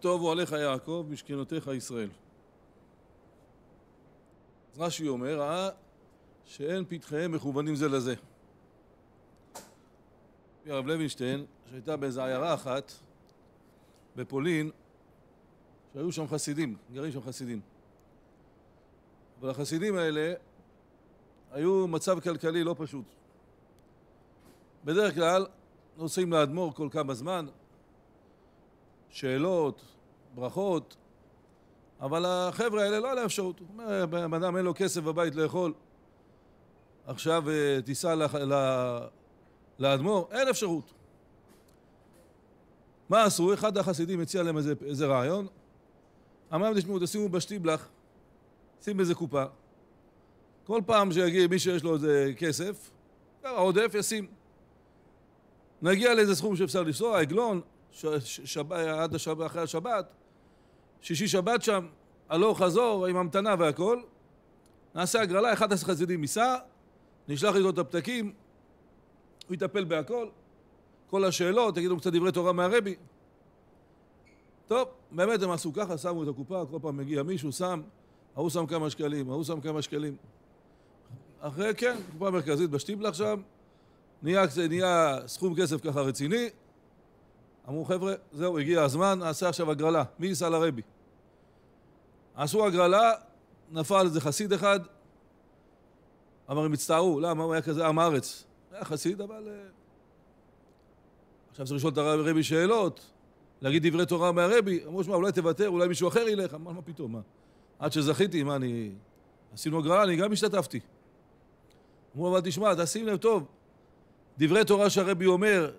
טובו עליך יעקב, משכנותיך ישראל. אז רש"י אומר, ראה שאין פתחיהם מכוונים זה לזה. לפי הרב לוינשטיין, שהייתה באיזו עיירה אחת בפולין, שהיו שם חסידים, גרים שם חסידים. אבל החסידים האלה היו מצב כלכלי לא פשוט. בדרך כלל נוסעים לאדמו"ר כל כמה זמן, שאלות, ברכות, אבל החבר'ה האלה לא היה להם אפשרות. הוא אומר, בן אדם אין לו כסף בבית לאכול, עכשיו תיסע אה, ל... לה... לאדמו"ר, אין אפשרות. מה עשו? אחד החסידים הציע להם איזה, איזה רעיון, אמר להם, תשמעו, תשימו בשטיבלח, שים בזה קופה. כל פעם שיגיע מי שיש לו איזה כסף, העודף ישים. נגיע לאיזה סכום שאפשר לפסוע, עגלון, ש, ש, ש... עד השבת, אחרי השבת, שישי שבת שם, הלוך חזור עם המתנה והכל, נעשה הגרלה, אחד החסידים ייסע, נשלח איתו את הפתקים, הוא יטפל בהכל, כל השאלות, תגידו קצת דברי תורה מהרבי. טוב, באמת הם עשו ככה, שמו את הקופה, כל פעם מגיע מישהו, שם, ההוא שם כמה שקלים, ההוא שם כמה שקלים. אחרי, כן, קופה מרכזית בשטיבלח שם, נהיה, נהיה סכום כסף ככה רציני, אמרו, חבר'ה, זהו, הגיע הזמן, נעשה עכשיו הגרלה. מי ייסע לרבי? עשו הגרלה, נפל איזה חסיד אחד, אמר, הם הצטערו, למה? הוא היה כזה עם הארץ. היה חסיד, אבל... אה, עכשיו צריך לשאול את הרבי שאלות, להגיד דברי תורה מהרבי. אמרו, שמע, אולי תוותר, אולי מישהו אחר ילך. אמר, מה פתאום, מה? עד שזכיתי, מה, אני... עשינו הגרלה, אני גם השתתפתי. אמרו, אבל תשמע, תשים לב טוב, דברי תורה שהרבי אומר,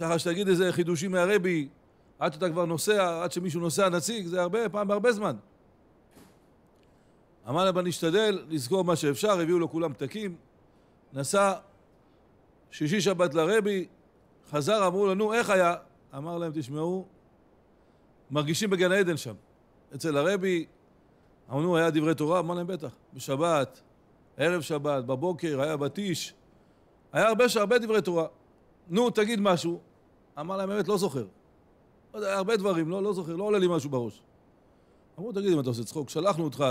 ככה שתגיד איזה חידושים מהרבי, עד שאתה כבר נוסע, עד שמישהו נוסע נציג, זה הרבה, פעם בהרבה זמן. אמר להם, נשתדל לזכור מה שאפשר, הביאו לו כולם פתקים, נסע שישי שבת לרבי, חזר, אמרו לו, נו, איך היה? אמר להם, תשמעו, מרגישים בגן עדן שם. אצל הרבי, אמרנו, היה דברי תורה? אמר להם, בטח, בשבת, ערב שבת, בבוקר, היה בטיש, היה הרבה, הרבה דברי תורה. נו, תגיד משהו. אמר להם, באמת, לא זוכר. לא הרבה דברים, לא, לא זוכר, לא עולה לי משהו בראש. אמרו, תגיד, אם אתה עושה צחוק, שלחנו אותך,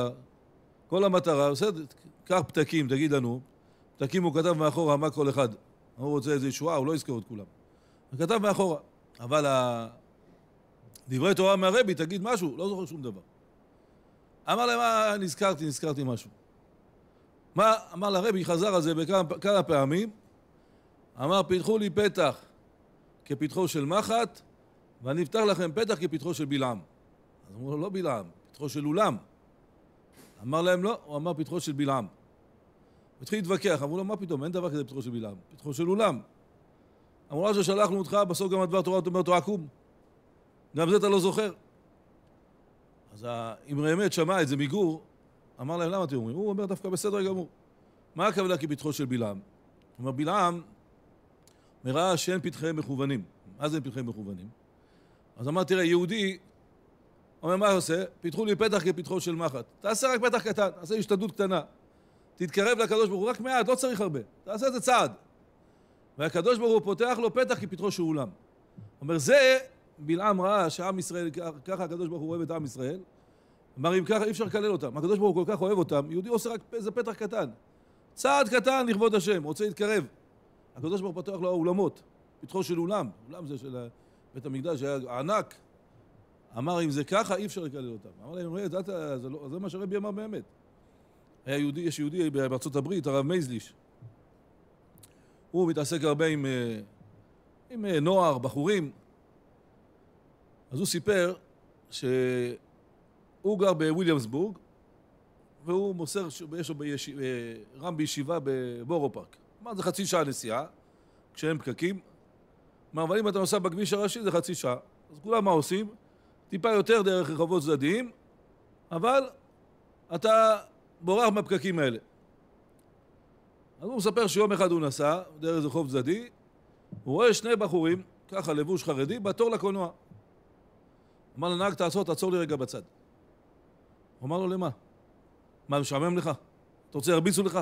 כל המטרה, בסדר, קח פתקים, תגיד לנו. פתקים הוא כתב מאחורה, מה כל אחד. הוא רוצה איזה ישועה, הוא לא יזכור את כולם. הוא כתב מאחורה. אבל דברי תורה מהרבי, תגיד משהו, לא זוכר שום דבר. אמר להם, אה, נזכרתי, נזכרתי משהו. מה, אמר לרבי, חזר על זה בכמה פעמים, אמר, פיתחו לי פתח. כפתחו של מחט, ואני אפתח לכם פתח כפתחו של בלעם. אז אמרו לו, לא בלעם, פתחו של אולם. אמר להם, לא, הוא אמר פתחו של בלעם. הוא התחיל להתווכח, אמרו לו, מה פתאום, אין דבר כזה פתחו של בלעם, פתחו של אולם. אמרו לו, ששלחנו אותך, בסוף גם הדבר תורה, אתה אומר אותו עקום. גם זה אתה לא זוכר. אז אמרי אמת שמע את זה מגור, אמר להם, למה אתם אומרים? הוא אומר, דווקא בסדר גמור. מה הכוונה כפתחו של בלעם? הוא אומר, בלעם מראה שאין פתחי מכוונים. מה זה פתחי מכוונים? אז אמר, תראה, יהודי, אומר, מה עושה? פיתחו לי פתח כפתחו של מחט. תעשה רק פתח קטן, תעשה השתדלות קטנה. תתקרב לקדוש ברוך הוא, רק מעט, לא צריך הרבה. תעשה איזה צעד. והקדוש ברוך הוא פותח לו פתח כפתחו של אולם. אומר, זה בלעם ראה שעם ישראל, ככה הקדוש ברוך הוא אוהב את עם ישראל. אמר, אם ככה אי אפשר לקלל אותם. הקדוש ברוך הוא כל כך אוהב אותם, יהודי עושה רק איזה פתח קטן. צעד קטן לכבוד השם, רוצה להתקרב. הקדוש ברוך הוא פתח לו האולמות, פתחו של אולם, אולם זה של בית המקדש היה ענק. אמר, אם זה ככה, אי אפשר לקלל אותם. אמר להם, ראה, זה, זה, לא, זה מה שהרבי אמר באמת. היה יהודי, יש יהודי בארצות הברית, הרב מייזליש. הוא מתעסק הרבה עם, אה, עם אה, נוער, בחורים. אז הוא סיפר שהוא גר בוויליאמסבורג, והוא מוסר, יש לו אה, רם בישיבה בבורו פארק. מה זה חצי שעה נסיעה, כשאין פקקים. מה, אבל אם אתה נוסע בכביש הראשי זה חצי שעה. אז כולם מה עושים? טיפה יותר דרך רחובות צדדיים, אבל אתה בורח מהפקקים האלה. אז הוא מספר שיום אחד הוא נסע דרך איזה חוב צדדי, הוא רואה שני בחורים, ככה לבוש חרדי, בתור לקולנוע. אמר לנהג, תעצור, תעצור לי רגע בצד. הוא אמר לו, למה? מה, משעמם לך? אתה רוצה ירביצו לך?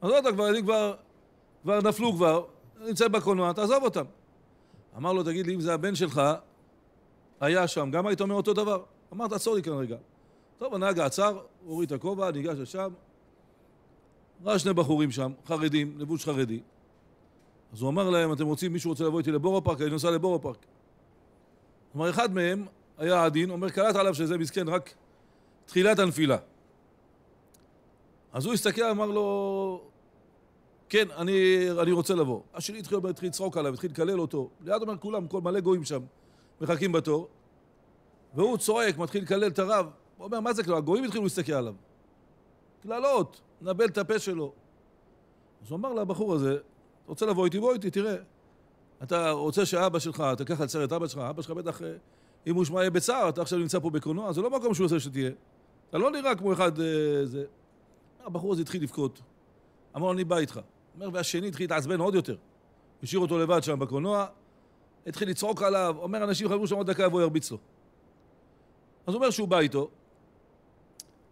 אז לא, אתה כבר, אני כבר כבר נפלו כבר, נמצא בקולנוע, תעזוב אותם. אמר לו, תגיד לי, אם זה הבן שלך, היה שם, גם היית אומר אותו דבר. אמר, תעצור לי כאן רגע. טוב, הנהג עצר, הוריד את הכובע, ניגש לשם, ראה שני בחורים שם, חרדים, לבוש חרדי. אז הוא אמר להם, אתם רוצים, מישהו רוצה לבוא איתי לבורו פארק? אני נוסע לבורו פארק. כלומר, אחד מהם היה עדין, אומר, קלט עליו שזה מסכן, רק תחילת הנפילה. אז הוא הסתכל, אמר לו, כן, אני, אני רוצה לבוא. השני התחיל, התחיל לצחוק עליו, התחיל לקלל אותו. ליד אומר כולם, כל מלא גויים שם, מחכים בתור. והוא צועק, מתחיל לקלל את הרב. הוא אומר, מה זה כאילו? הגויים התחילו להסתכל עליו. קללות, נבל את הפה שלו. אז הוא אמר לבחור הזה, רוצה לבוא איתי, בוא איתי, תראה. אתה רוצה שאבא שלך, אתה ככה תצר את אבא שלך, אבא שלך בטח, אה, אם הוא שמע יהיה בצער, אתה עכשיו נמצא פה בקולנוע, זה לא מקום שהוא רוצה שתהיה. אתה לא נראה כמו אחד, אה, זה. הבחור הזה התחיל לבכות. אמר לו, אני בא איתך. אומר, והשני התחיל להתעצבן עוד יותר. השאיר אותו לבד שם בקולנוע, התחיל לצעוק עליו, אומר, אנשים חברו שם עוד דקה והוא ירביץ לו. אז הוא אומר שהוא בא איתו,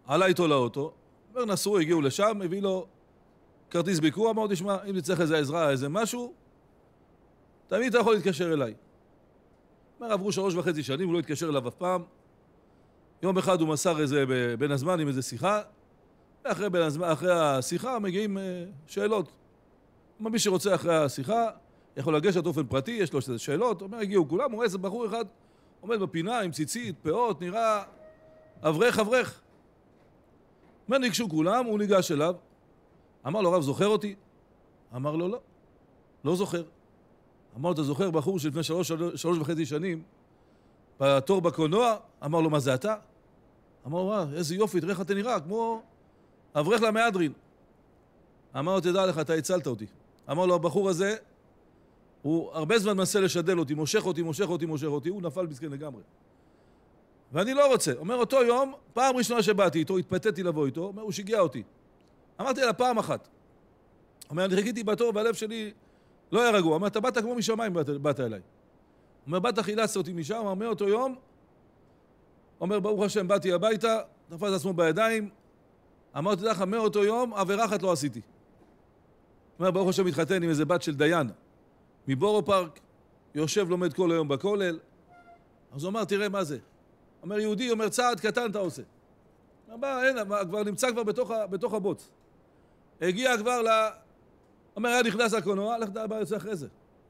עלה איתו לאוטו, אומר, נסעו, הגיעו לשם, הביא לו כרטיס ביקור, אמר, תשמע, אם נצטרך איזה עזרה, איזה משהו, תמיד אתה יכול להתקשר אליי. אומר, עברו שלוש וחצי שנים, הוא לא התקשר אליו אף פעם. יום אחד הוא מסר איזה בין הזמן עם איזה שיחה, ואחרי הזמן, השיחה מגיעים אה, שאלות. מי שרוצה אחרי השיחה, יכול לגשת באופן פרטי, יש לו איזה שאלות, אומר, הגיעו כולם, הוא רואה איזה בחור אחד עומד בפינה עם ציצית, פאות, נראה אברך אברך. אומר, ניגשו כולם, הוא ניגש אליו, אמר לו, הרב, זוכר אותי? אמר לו, לא, לא זוכר. אמר לו, אתה זוכר בחור שלפני שלוש, שלוש, וחצי שנים, בתור בקולנוע? אמר לו, מה זה אתה? אמר לו, וואי, אה, איזה יופי, תראה איך אתה נראה, כמו אברך למהדרין. אמר לו, תדע לך, אתה הצלת אותי. אמר לו הבחור הזה, הוא הרבה זמן מנסה לשדל אותי, מושך אותי, מושך אותי, מושך אותי, הוא נפל מסכן לגמרי. ואני לא רוצה. אומר, אותו יום, פעם ראשונה שבאתי איתו, התפתיתי לבוא איתו, אומר, הוא שיגע אותי. אמרתי לה פעם אחת. אומר, אני חיכיתי בתור והלב שלי לא היה רגוע. אומר, אתה באת כמו משמיים באת, באת אליי. אומר, באת חילצת אותי משם, אומר, מאותו יום, אומר, ברוך השם, באתי הביתה, תפס עצמו בידיים, אמרתי לך, מאותו יום, עבירה אחת לא עשיתי. אומר, ברוך השם מתחתן עם איזה בת של דיין מבורו פארק, יושב לומד כל היום בכולל. אז הוא אמר, תראה מה זה. אומר, יהודי, אומר, צעד קטן אתה עושה. אמר, אין, כבר נמצא כבר בתוך, בתוך הבוץ. הגיע כבר ל... אומר, היה נכנס לקולנוע, לך תדע מה יוצא אחרי זה.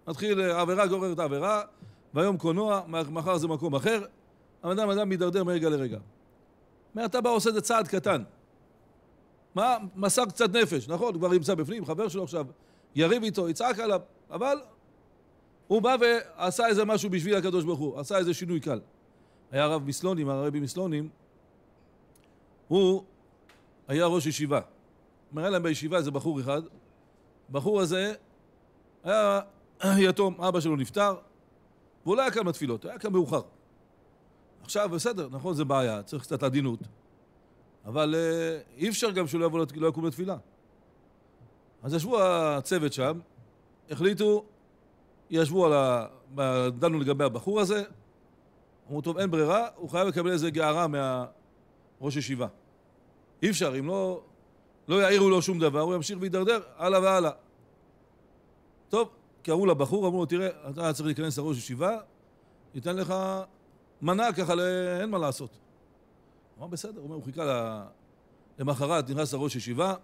מתחיל, אה, עבירה גוררת עבירה, והיום קולנוע, מחר זה מקום אחר. הבן אדם, אדם מידרדר מרגע לרגע. אומר, אתה בא עושה את זה צעד קטן. מה, מסר קצת נפש, נכון? הוא כבר נמצא בפנים, חבר שלו עכשיו יריב איתו, יצעק עליו, אבל הוא בא ועשה איזה משהו בשביל הקדוש ברוך הוא, עשה איזה שינוי קל. היה רב מסלונים, הרבי מסלונים, הוא היה ראש ישיבה. אומר להם בישיבה איזה בחור אחד, בחור הזה היה יתום, אבא שלו נפטר, והוא לא היה קם לתפילות, היה קם מאוחר. עכשיו, בסדר, נכון, זה בעיה, צריך קצת עדינות. אבל אה, אי אפשר גם שהוא לא יבוא, לא יקום לתפילה. אז ישבו הצוות שם, החליטו, ישבו על ה... דנו לגבי הבחור הזה, אמרו, טוב, אין ברירה, הוא חייב לקבל איזה גערה מהראש ישיבה. אי אפשר, אם לא, לא יעירו לו שום דבר, הוא ימשיך וידרדר הלאה והלאה. טוב, קראו לבחור, אמרו לו, תראה, אתה צריך להיכנס לראש ישיבה, ניתן לך מנה ככה, ל... אין מה לעשות. אמר בסדר, הוא אומר, הוא חיכה למחרת, נכנס לראש ישיבה,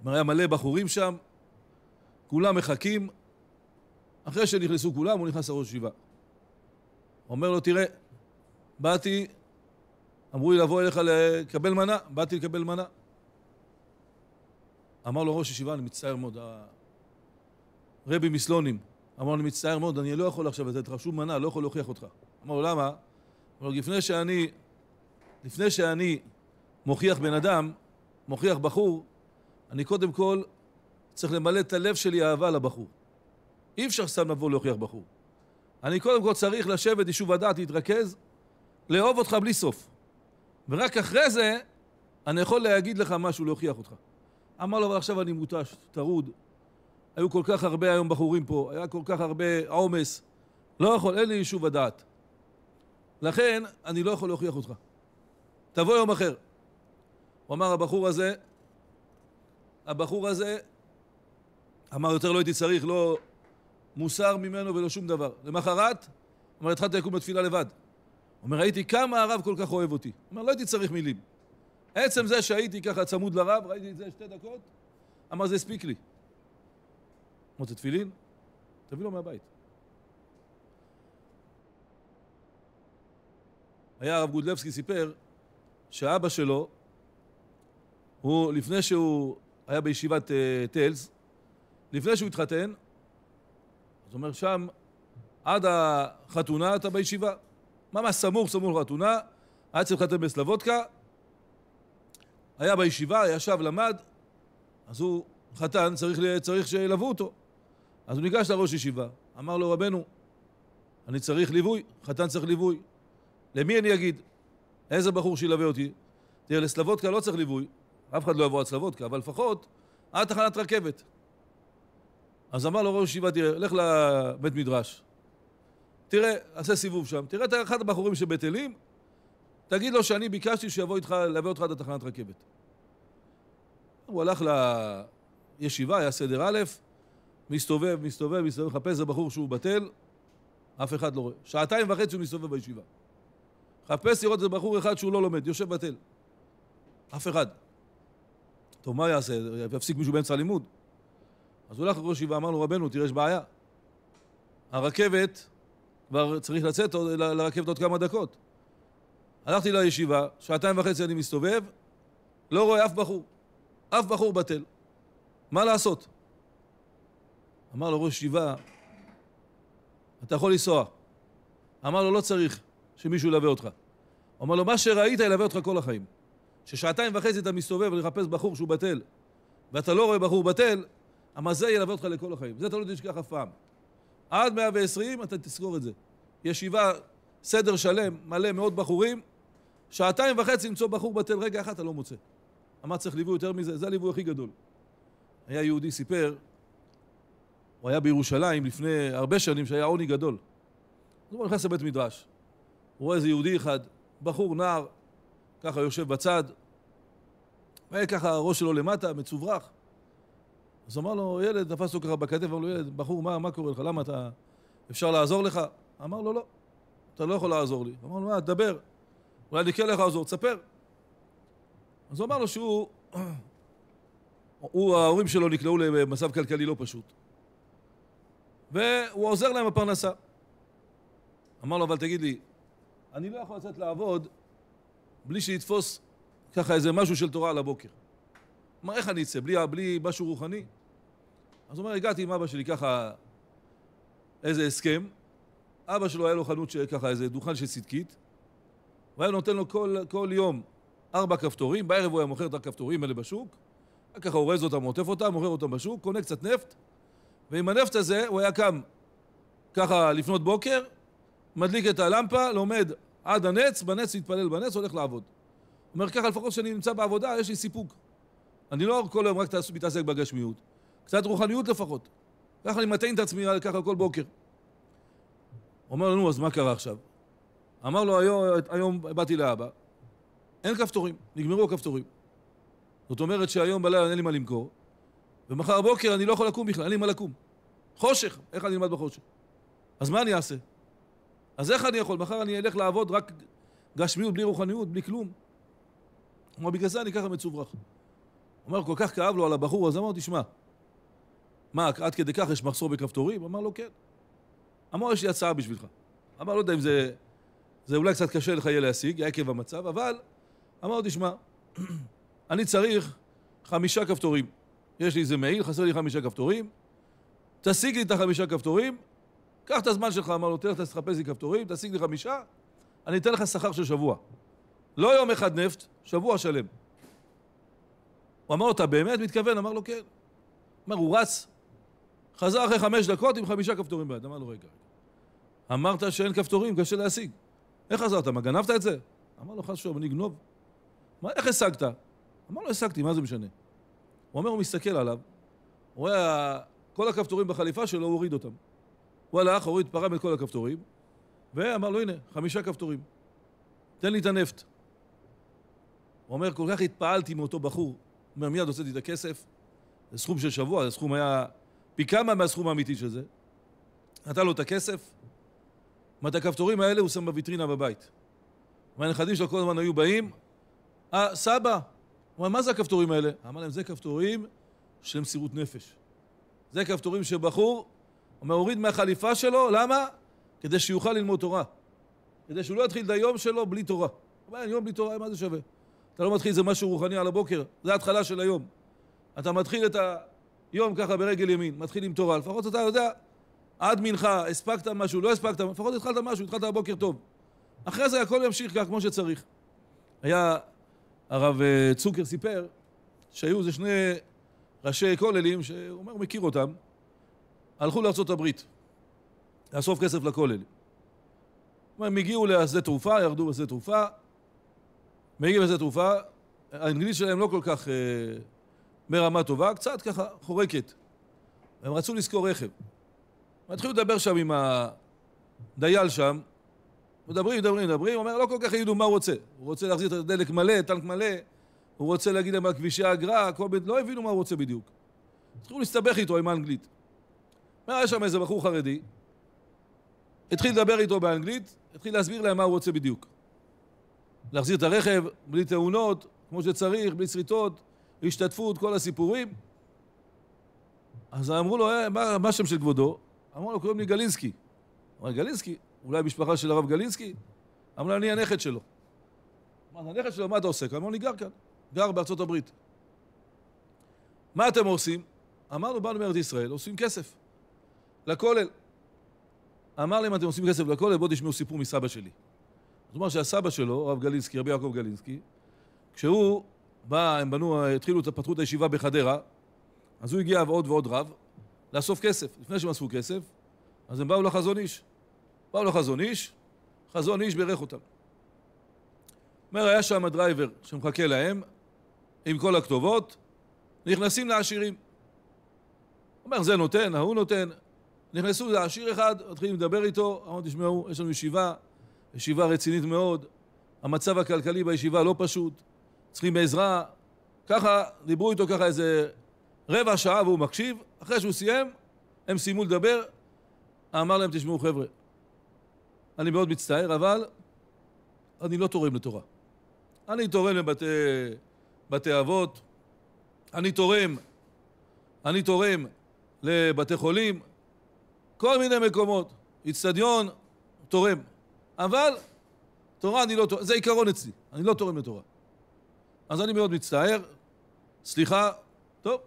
אומר, היה מלא בחורים שם, כולם מחכים, אחרי שנכנסו כולם, הוא נכנס לראש ישיבה. אומר לו, תראה, באתי, אמרו לי לבוא אליך לקבל מנה, באתי לקבל מנה. אמר לו ראש ישיבה, אני מצטער מאוד, רבי מסלונים, אמר לו, אני מצטער מאוד, אני לא יכול עכשיו לתת לך שום מנה, לא יכול להוכיח אותך. אמר לו, למה? אמר לו, לפני שאני לפני שאני מוכיח בן אדם, מוכיח בחור, אני קודם כל צריך למלא את הלב שלי אהבה לבחור. אי אפשר סתם לבוא להוכיח בחור. אני קודם כל צריך לשבת יישוב הדעת, להתרכז, לאהוב אותך בלי סוף. ורק אחרי זה אני יכול להגיד לך משהו, להוכיח אותך. אמר לו, אבל עכשיו אני מותש, טרוד. היו כל כך הרבה היום בחורים פה, היה כל כך הרבה עומס. לא יכול, אין לי יישוב הדעת. לכן, אני לא יכול להוכיח אותך. תבוא יום אחר. הוא אמר, הבחור הזה, הבחור הזה, אמר, יותר לא הייתי צריך, לא מוסר ממנו ולא שום דבר. למחרת, אמר, התחלתי לקום בתפילה לבד. אומר, ראיתי כמה הרב כל כך אוהב אותי. אומר, לא הייתי צריך מילים. עצם זה שהייתי ככה צמוד לרב, ראיתי את זה שתי דקות, אמר, זה הספיק לי. אמרתי, תפילין? תביא לו מהבית. היה הרב גודלבסקי סיפר שאבא שלו, הוא, לפני שהוא היה בישיבת uh, טלס, לפני שהוא התחתן, זאת אומרת, שם עד החתונה אתה בישיבה. ממש סמוך סמוך לחתונה, היה צריך להתחתן בסלבודקה, היה בישיבה, ישב, למד, אז הוא חתן, צריך, צריך שילוו אותו. אז הוא ניגש לראש ישיבה, אמר לו, רבנו, אני צריך ליווי, חתן צריך ליווי. למי אני אגיד? איזה בחור שילווה אותי? תראה, לסלבודקה לא צריך ליווי, אף אחד לא יבוא עד סלבודקה, אבל לפחות עד תחנת רכבת. אז אמר לו ראש ישיבה, תראה, לך לבית מדרש, תראה, עשה סיבוב שם, תראה את אחד הבחורים שבית אלים, תגיד לו שאני ביקשתי שיבוא איתך, להביא אותך עד התחנת רכבת. הוא הלך לישיבה, היה סדר א', מסתובב, מסתובב, מסתובב, מחפש איזה בחור שהוא בטל, אף אחד לא רואה. שעתיים וחצי הוא מסתובב בישיבה. חפש לראות איזה בחור אחד שהוא לא לומד, יושב בטל. אף אחד. טוב, מה יעשה? יפסיק מישהו באמצע הלימוד? אז הוא הלך לראש ישיבה, אמר לו, רבנו, תראה, יש בעיה. הרכבת, כבר צריך לצאת לרכבת עוד כמה דקות. הלכתי לישיבה, שעתיים וחצי אני מסתובב, לא רואה אף בחור. אף בחור בטל. מה לעשות? אמר לו ראש ישיבה, אתה יכול לנסוע. אמר לו, לא צריך. שמישהו ילווה אותך. הוא אמר לו, מה שראית ילווה אותך כל החיים. ששעתיים וחצי אתה מסתובב ולחפש בחור שהוא בטל, ואתה לא רואה בחור בטל, המזה ילווה אותך לכל החיים. זה אתה לא תשכח אף פעם. עד מאה ועשרים אתה תזכור את זה. ישיבה, סדר שלם, מלא מאות בחורים, שעתיים וחצי למצוא בחור בטל רגע אחד אתה לא מוצא. אמר צריך ליווי יותר מזה, זה הליווי הכי גדול. היה יהודי סיפר, הוא היה בירושלים לפני הרבה שנים שהיה עוני גדול. אז הוא נכנס לבית מדרש. רואה איזה יהודי אחד, בחור, נער, ככה יושב בצד, וככה הראש שלו למטה, מצוברח. אז אמר לו, ילד, תפס לו ככה בכתף, אמר לו, ילד, בחור, מה, מה קורה לך? למה אתה... אפשר לעזור לך? אמר לו, לא, אתה לא יכול לעזור לי. אמר לו, מה, תדבר. אולי אני כן יכול לעזור, תספר. אז הוא אמר לו שהוא... הוא, ההורים שלו נקלעו למצב כלכלי לא פשוט. והוא עוזר להם בפרנסה. אמר לו, אבל תגיד לי, אני לא יכול לצאת לעבוד בלי שיתפוס ככה איזה משהו של תורה על הבוקר. כלומר, איך אני אצא? בלי, בלי משהו רוחני? אז הוא אומר, הגעתי עם אבא שלי ככה איזה הסכם. אבא שלו היה לו חנות ככה, איזה דוכן של צדקית. הוא היה נותן לו כל, כל יום ארבע כפתורים, בערב הוא היה מוכר את הכפתורים האלה בשוק, היה ככה אורז אותם, עוטף אותם, מוכר אותם בשוק, קונה קצת נפט, ועם הנפט הזה הוא היה קם ככה לפנות בוקר, מדליק את הלמפה, לומד עד הנץ, בנץ להתפלל בנץ, הולך לעבוד. הוא אומר, ככה לפחות כשאני נמצא בעבודה, יש לי סיפוק. אני לא כל היום רק מתעסק בגשמיות, קצת רוחניות לפחות. ככה אני מתאים את עצמי אה, ככה כל בוקר. אומר לנו, אז מה קרה עכשיו? אמר לו, היום, היום באתי לאבא, אין כפתורים, נגמרו הכפתורים. זאת אומרת שהיום בלילה אין לי מה למכור, ומחר בבוקר אני לא יכול לקום בכלל, אין לי מה לקום. חושך, איך אני אלמד בחושך? אז מה אני אעשה? אז איך אני יכול? מחר אני אלך לעבוד רק גשמיות, בלי רוחניות, בלי כלום. כלומר, בגלל זה אני ככה מצוברח. הוא אומר, כל כך כאב לו על הבחור, אז אמר, תשמע, מה, עד כדי כך יש מחסור בכפתורים? אמר לו, כן. אמר, יש לי הצעה בשבילך. אמר, לא יודע אם זה... זה אולי קצת קשה לך יהיה להשיג, עקב המצב, אבל אמר תשמע, אני צריך חמישה כפתורים. יש לי איזה מעיל, חסר לי חמישה כפתורים, תשיג לי את החמישה כפתורים, קח את הזמן שלך, אמר לו, תלך תחפש לי כפתורים, תשיג לי חמישה, אני אתן לך שכר של שבוע. לא יום אחד נפט, שבוע שלם. הוא אמר לו, אתה באמת מתכוון? אמר לו, כן. אמר, הוא רץ, חזר אחרי חמש דקות עם חמישה כפתורים ביד. אמר לו, רגע, אמרת שאין כפתורים, קשה להשיג. איך חזרת? מה, גנבת את זה? אמר לו, חס ושלום, אני אגנוב. מה, איך השגת? אמר לו, השגתי, מה זה משנה? הוא אומר, הוא מסתכל עליו, הוא רואה, כל הכפתורים בחליפה שלו, הוא הוריד אותם. הוא הלך, הוריד, פרם את כל הכפתורים, ואמר לו, הנה, חמישה כפתורים. תן לי את הנפט. הוא אומר, כל כך התפעלתי מאותו בחור. הוא אומר, מיד הוצאתי את הכסף, זה סכום של שבוע, זה סכום היה פי כמה מהסכום האמיתי של זה. נתן לו את הכסף, ואת הכפתורים האלה הוא שם בוויטרינה בבית. והנכדים שלו כל הזמן היו באים, אה, סבא, הוא אומר, מה זה הכפתורים האלה? אמר להם, זה כפתורים של מסירות נפש. זה כפתורים שבחור הוא מוריד מהחליפה שלו, למה? כדי שיוכל ללמוד תורה. כדי שהוא לא יתחיל את היום שלו בלי תורה. הוא אומר, יום בלי תורה, מה זה שווה? אתה לא מתחיל איזה משהו רוחני על הבוקר, זה ההתחלה של היום. אתה מתחיל את היום ככה ברגל ימין, מתחיל עם תורה, לפחות אתה יודע, עד מנחה, הספקת משהו, לא הספקת, לפחות התחלת משהו, התחלת הבוקר טוב. אחרי זה הכל ימשיך ככה כמו שצריך. היה, הרב אה, צוקר סיפר, שהיו איזה שני ראשי כוללים, שהוא אומר, הוא מכיר אותם, הלכו לארה"ב לאסוף כסף לכולל. הם הגיעו לשדה תעופה, ירדו בשדה תעופה, מגיעים לשדה תעופה, האנגלית שלהם לא כל כך אה, מרמה טובה, קצת ככה חורקת. הם רצו לשכור רכב. הם התחילו לדבר שם עם הדייל שם, מדברים, מדברים, מדברים, הוא אומר, לא כל כך יגידו מה הוא רוצה. הוא רוצה להחזיר את הדלק מלא, טנק מלא, הוא רוצה להגיד להם על כבישי האגרה, כל מיני, לא הבינו מה הוא רוצה בדיוק. התחילו להסתבך איתו עם האנגלית. היה שם איזה בחור חרדי, התחיל לדבר איתו באנגלית, התחיל להסביר להם מה הוא רוצה בדיוק. להחזיר את הרכב בלי תאונות, כמו שצריך, בלי שריטות, השתתפות, כל הסיפורים. אז אמרו לו, אה, מה, השם של כבודו? אמרו לו, קוראים לי גלינסקי. אמר, גלינסקי? אולי משפחה של הרב גלינסקי? אמר לו, אני הנכד שלו. אמר, הנכד שלו, מה אתה עושה כאן? אמר אני גר כאן, גר בארצות הברית. מה אתם עושים? אמרנו, באנו מארץ ישראל, עושים כסף. לכולל. אמר להם, אתם עושים כסף לכולל, בואו תשמעו סיפור מסבא שלי. זאת אומרת שהסבא שלו, הרב גלינסקי, רבי יעקב גלינסקי, כשהוא בא, הם בנו, התחילו, פתחו את הישיבה בחדרה, אז הוא הגיע ועוד ועוד רב, לאסוף כסף. לפני שהם אספו כסף, אז הם באו לחזון איש. באו לחזון איש, חזון איש בירך אותם. אומר, היה שם הדרייבר שמחכה להם, עם כל הכתובות, נכנסים לעשירים. אומר, זה נותן, ההוא נותן, נכנסו לעשיר אחד, מתחילים לדבר איתו, אמרו, תשמעו, יש לנו ישיבה, ישיבה רצינית מאוד, המצב הכלכלי בישיבה לא פשוט, צריכים עזרה. ככה, דיברו איתו ככה איזה רבע שעה והוא מקשיב, אחרי שהוא סיים, הם סיימו לדבר, אמר להם, תשמעו חבר'ה, אני מאוד מצטער, אבל אני לא תורם לתורה. אני תורם לבתי אבות, אני תורם, אני תורם לבתי חולים, כל מיני מקומות. אצטדיון, תורם. אבל תורה אני לא תורם, זה עיקרון אצלי, אני לא תורם לתורה. אז אני מאוד מצטער, סליחה, טוב.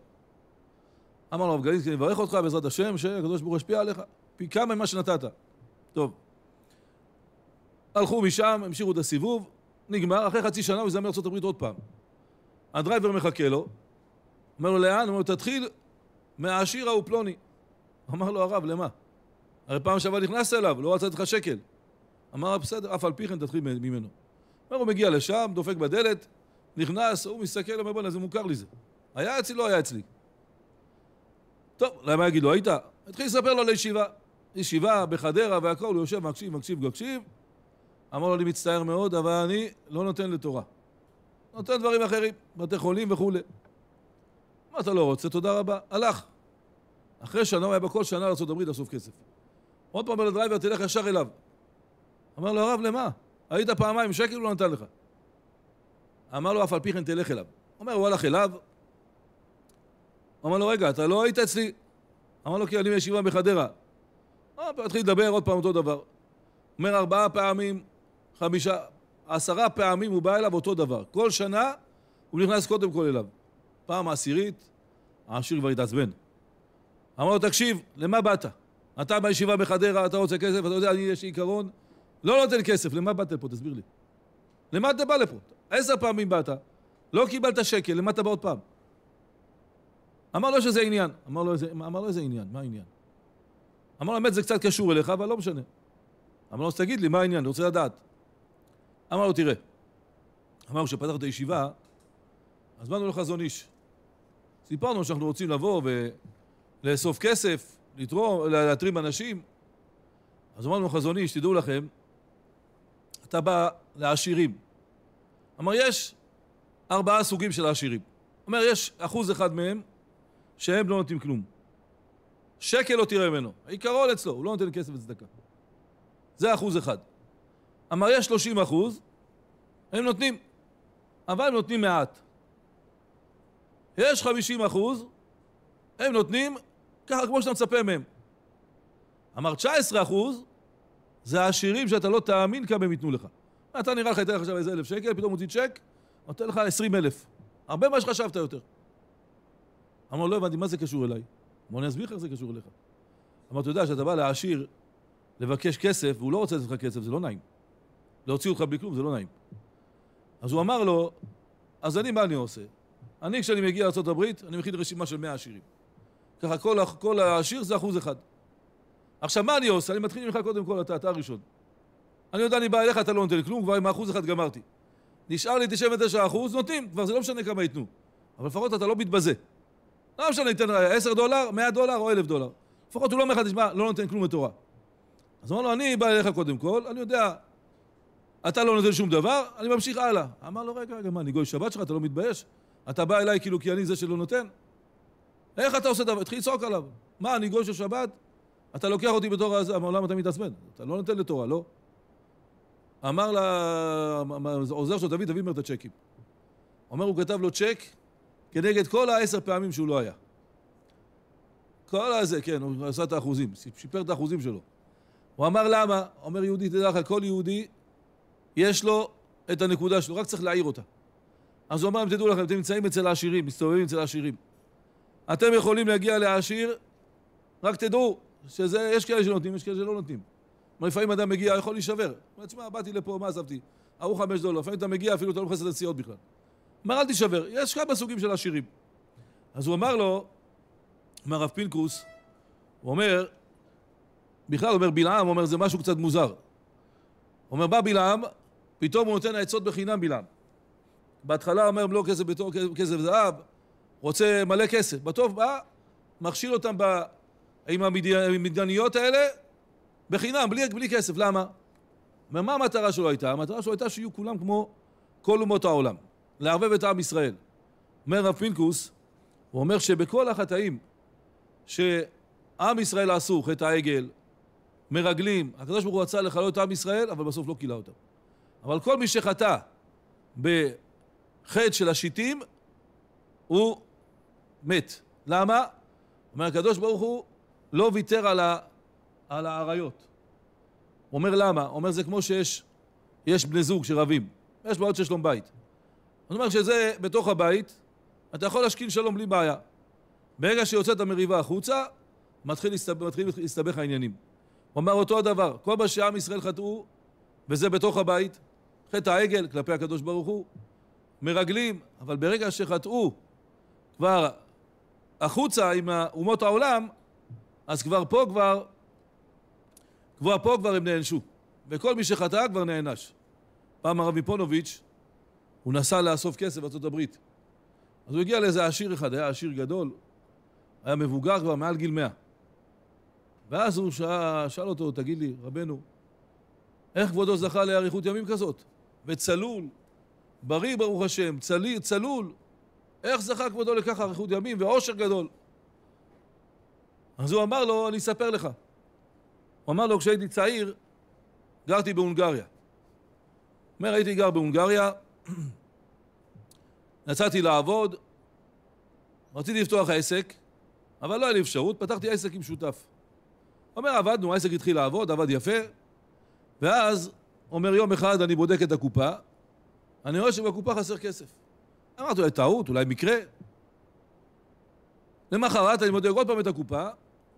אמר לו הרב גליץ, אני מברך אותך בעזרת השם, שהקדוש ברוך ישפיע עליך, פי כמה ממה שנתת. טוב. הלכו משם, המשיכו את הסיבוב, נגמר, אחרי חצי שנה הוא יזמן ארה״ב עוד פעם. הדרייבר מחכה לו, אומר לו לאן? הוא אומר לו תתחיל מהעשיר ההוא פלוני. אמר לו הרב, למה? הרי פעם שעבר נכנסת אליו, לא רצה לתת לך שקל. אמר, בסדר, אף על פי כן תתחיל ממנו. אומר, הוא מגיע לשם, דופק בדלת, נכנס, הוא מסתכל, אומר, בוא'נה, זה מוכר לי זה. היה אצלי, לא היה אצלי. טוב, למה יגיד, לו, לא היית? התחיל לספר לו על הישיבה. ישיבה בחדרה והכול, הוא יושב, מקשיב, מקשיב, מקשיב. אמר לו, אני מצטער מאוד, אבל אני לא נותן לתורה. נותן דברים אחרים, בתי חולים וכולי. מה אתה לא רוצה? תודה רבה. הלך. אחרי שנה הוא היה בכל שנה לארה"ב לאסוף כסף. עוד פעם על הדרייבר, תלך ישר אליו. אמר לו, הרב, למה? היית פעמיים, שקל הוא לא נתן לך. אמר לו, אף על פי כן תלך אליו. אומר, הוא הלך אליו, אמר לו, רגע, אתה לא היית אצלי? אמר לו, כי כן, אני מישיבה בחדרה. הוא אה, התחיל לדבר, עוד פעם אותו דבר. אומר, ארבעה פעמים, חמישה, עשרה פעמים הוא בא אליו אותו דבר. כל שנה הוא נכנס קודם כל אליו. פעם עשירית, העשיר כבר התעצבן. אמר לו, תקשיב, למה באת? אתה בישיבה בחדרה, אתה רוצה כסף, אתה יודע, אני, יש לי עיקרון, לא נותן כסף, למה באת לפה? תסביר לי. למה אתה בא לפה? עשר פעמים באת, לא קיבלת שקל, למה אתה בא עוד פעם? אמר לו שזה עניין. אמר לו, איזה, אמר לו איזה עניין, מה העניין? אמר לו, האמת זה קצת קשור אליך, אבל לא משנה. אמר לו, אז תגיד לי, מה העניין? אני רוצה לדעת. אמר לו, תראה. אמרנו שפתחנו את הישיבה, אז באנו לחזון איש. סיפרנו שאנחנו רוצים לבוא ולאסוף כסף, לתרום, להתרים אנשים, אז אמרנו חזון איש, תדעו לכם, אתה בא לעשירים. אמר, יש ארבעה סוגים של עשירים. אומר, יש אחוז אחד מהם שהם לא נותנים כלום. שקל לא תראה ממנו. העיקרון אצלו, הוא לא נותן כסף וצדקה. זה אחוז אחד. אמר, יש 30 אחוז, הם נותנים, אבל הם נותנים מעט. יש 50 אחוז, הם נותנים ככה כמו שאתה מצפה מהם. אמר 19 אחוז, זה העשירים שאתה לא תאמין כמה הם ייתנו לך. אתה נראה לך, ייתן לך עכשיו איזה אלף שקל, פתאום מוציא צ'ק, נותן לך עשרים אלף. הרבה מה שחשבת יותר. אמר, לא הבנתי, מה זה קשור אליי? אמר, אני אסביר לך איך זה קשור אליך. אמר, אתה יודע, כשאתה בא לעשיר לבקש כסף, והוא לא רוצה לתת לך כסף, זה לא נעים. להוציא אותך בלי כלום, זה לא נעים. אז הוא אמר לו, אז אני, מה אני עושה? אני, כשאני מגיע לארה"ב, אני מכין רשימה של מאה עשירים. ככה כל, כל השיר זה אחוז אחד. עכשיו, מה אני עושה? אני מתחיל ממך קודם כל, אתה, אתה הראשון. אני יודע, אני בא אליך, אתה לא נותן לי כלום, כבר עם האחוז אחד גמרתי. נשאר לי 99 אחוז, נותנים, כבר זה לא משנה כמה ייתנו. אבל לפחות אתה לא מתבזה. לא משנה, ניתן 10 דולר, 100 דולר או 1,000 דולר. לפחות הוא לא אומר לך, תשמע, לא נותן כלום לתורה. אז אמר לו, אני בא אליך קודם כל, אני יודע, אתה לא נותן שום דבר, אני ממשיך הלאה. אמר לו, רגע, רגע, מה, אני גוי שבת שלך, אתה לא מתבייש? אתה בא אליי כאילו כי אני זה שלא נותן? איך אתה עושה דבר? התחיל לצעוק עליו. מה, אני גוי של שבת? אתה לוקח אותי בתור הזה, העולם אתה מתעצבן. אתה לא נותן לתורה, לא? אמר לעוזר שלו, תביא, תביא ממנו את הצ'קים. אומר, הוא כתב לו צ'ק כנגד כל העשר פעמים שהוא לא היה. כל הזה, כן, הוא עשה את האחוזים, שיפר את האחוזים שלו. הוא אמר, למה? אומר יהודי, תדע לך, כל יהודי, יש לו את הנקודה שלו, רק צריך להעיר אותה. אז הוא אמר, אם תדעו לכם, אתם נמצאים אצל העשירים, מסתובבים אצל העשירים. אתם יכולים להגיע לעשיר, רק תדעו שיש כאלה שנותנים, יש כאלה שלא נותנים. לפעמים אדם מגיע, יכול להישבר. הוא אומר, תשמע, באתי לפה, מה עזבתי? ההוא חמש דולר. לפעמים אתה מגיע, אפילו אתה לא מכנס לנסיעות בכלל. אמר, אל תישבר, יש כמה סוגים של עשירים. אז הוא אמר לו, אמר הרב פינקוס, הוא אומר, בכלל הוא אומר בלעם, הוא אומר זה משהו קצת מוזר. הוא אומר בא בלעם, פתאום הוא נותן העצות בחינם בלעם. בהתחלה אומר לא כסף בתור כסף זהב, רוצה מלא כסף. בטוב בא, מכשיל אותם ב... עם המדייניות האלה בחינם, בלי, בלי כסף. למה? ומה המטרה שלו הייתה? המטרה שלו הייתה שיהיו כולם כמו כל אומות העולם. לערבב את עם ישראל. אומר רב פינקוס, הוא אומר שבכל החטאים שעם ישראל עשו, חטא העגל, מרגלים, הקדוש ברוך הוא רצה לכלות את עם ישראל, אבל בסוף לא כילה אותם. אבל כל מי שחטא בחטא של השיטים, הוא מת. למה? אומר הקדוש ברוך הוא, לא ויתר על, ה, על האריות. אומר למה? הוא אומר זה כמו שיש יש בני זוג שרבים, יש בעיות של שלום בית. זאת אומרת שזה בתוך הבית, אתה יכול להשכין שלום בלי בעיה. ברגע שיוצאת המריבה החוצה, מתחיל להסתבך העניינים. הוא אמר אותו הדבר, כל מה שעם ישראל חטאו, וזה בתוך הבית, חטא העגל כלפי הקדוש ברוך הוא, מרגלים, אבל ברגע שחטאו כבר החוצה עם אומות העולם, אז כבר פה כבר, כבר פה כבר הם נענשו. וכל מי שחטא כבר נענש. פעם הרב מפונוביץ', הוא נסע לאסוף כסף בארצות הברית. אז הוא הגיע לאיזה עשיר אחד, היה עשיר גדול, היה מבוגר כבר מעל גיל מאה. ואז הוא שאל, שאל אותו, תגיד לי, רבנו, איך כבודו זכה לאריכות ימים כזאת? וצלול, בריא ברוך השם, צלי, צלול. איך זכה כבודו לכך אריכות ימים ועושר גדול? אז הוא אמר לו, אני אספר לך. הוא אמר לו, כשהייתי צעיר, גרתי בהונגריה. הוא אומר, הייתי גר בהונגריה, יצאתי לעבוד, רציתי לפתוח עסק, אבל לא היה לי אפשרות, פתחתי עסק עם שותף. הוא אומר, עבדנו, העסק התחיל לעבוד, עבד יפה, ואז, אומר, יום אחד אני בודק את הקופה, אני רואה שבקופה חסר כסף. אמרתי, אולי טעות, אולי מקרה. למחרת אני מודיע עוד פעם את הקופה,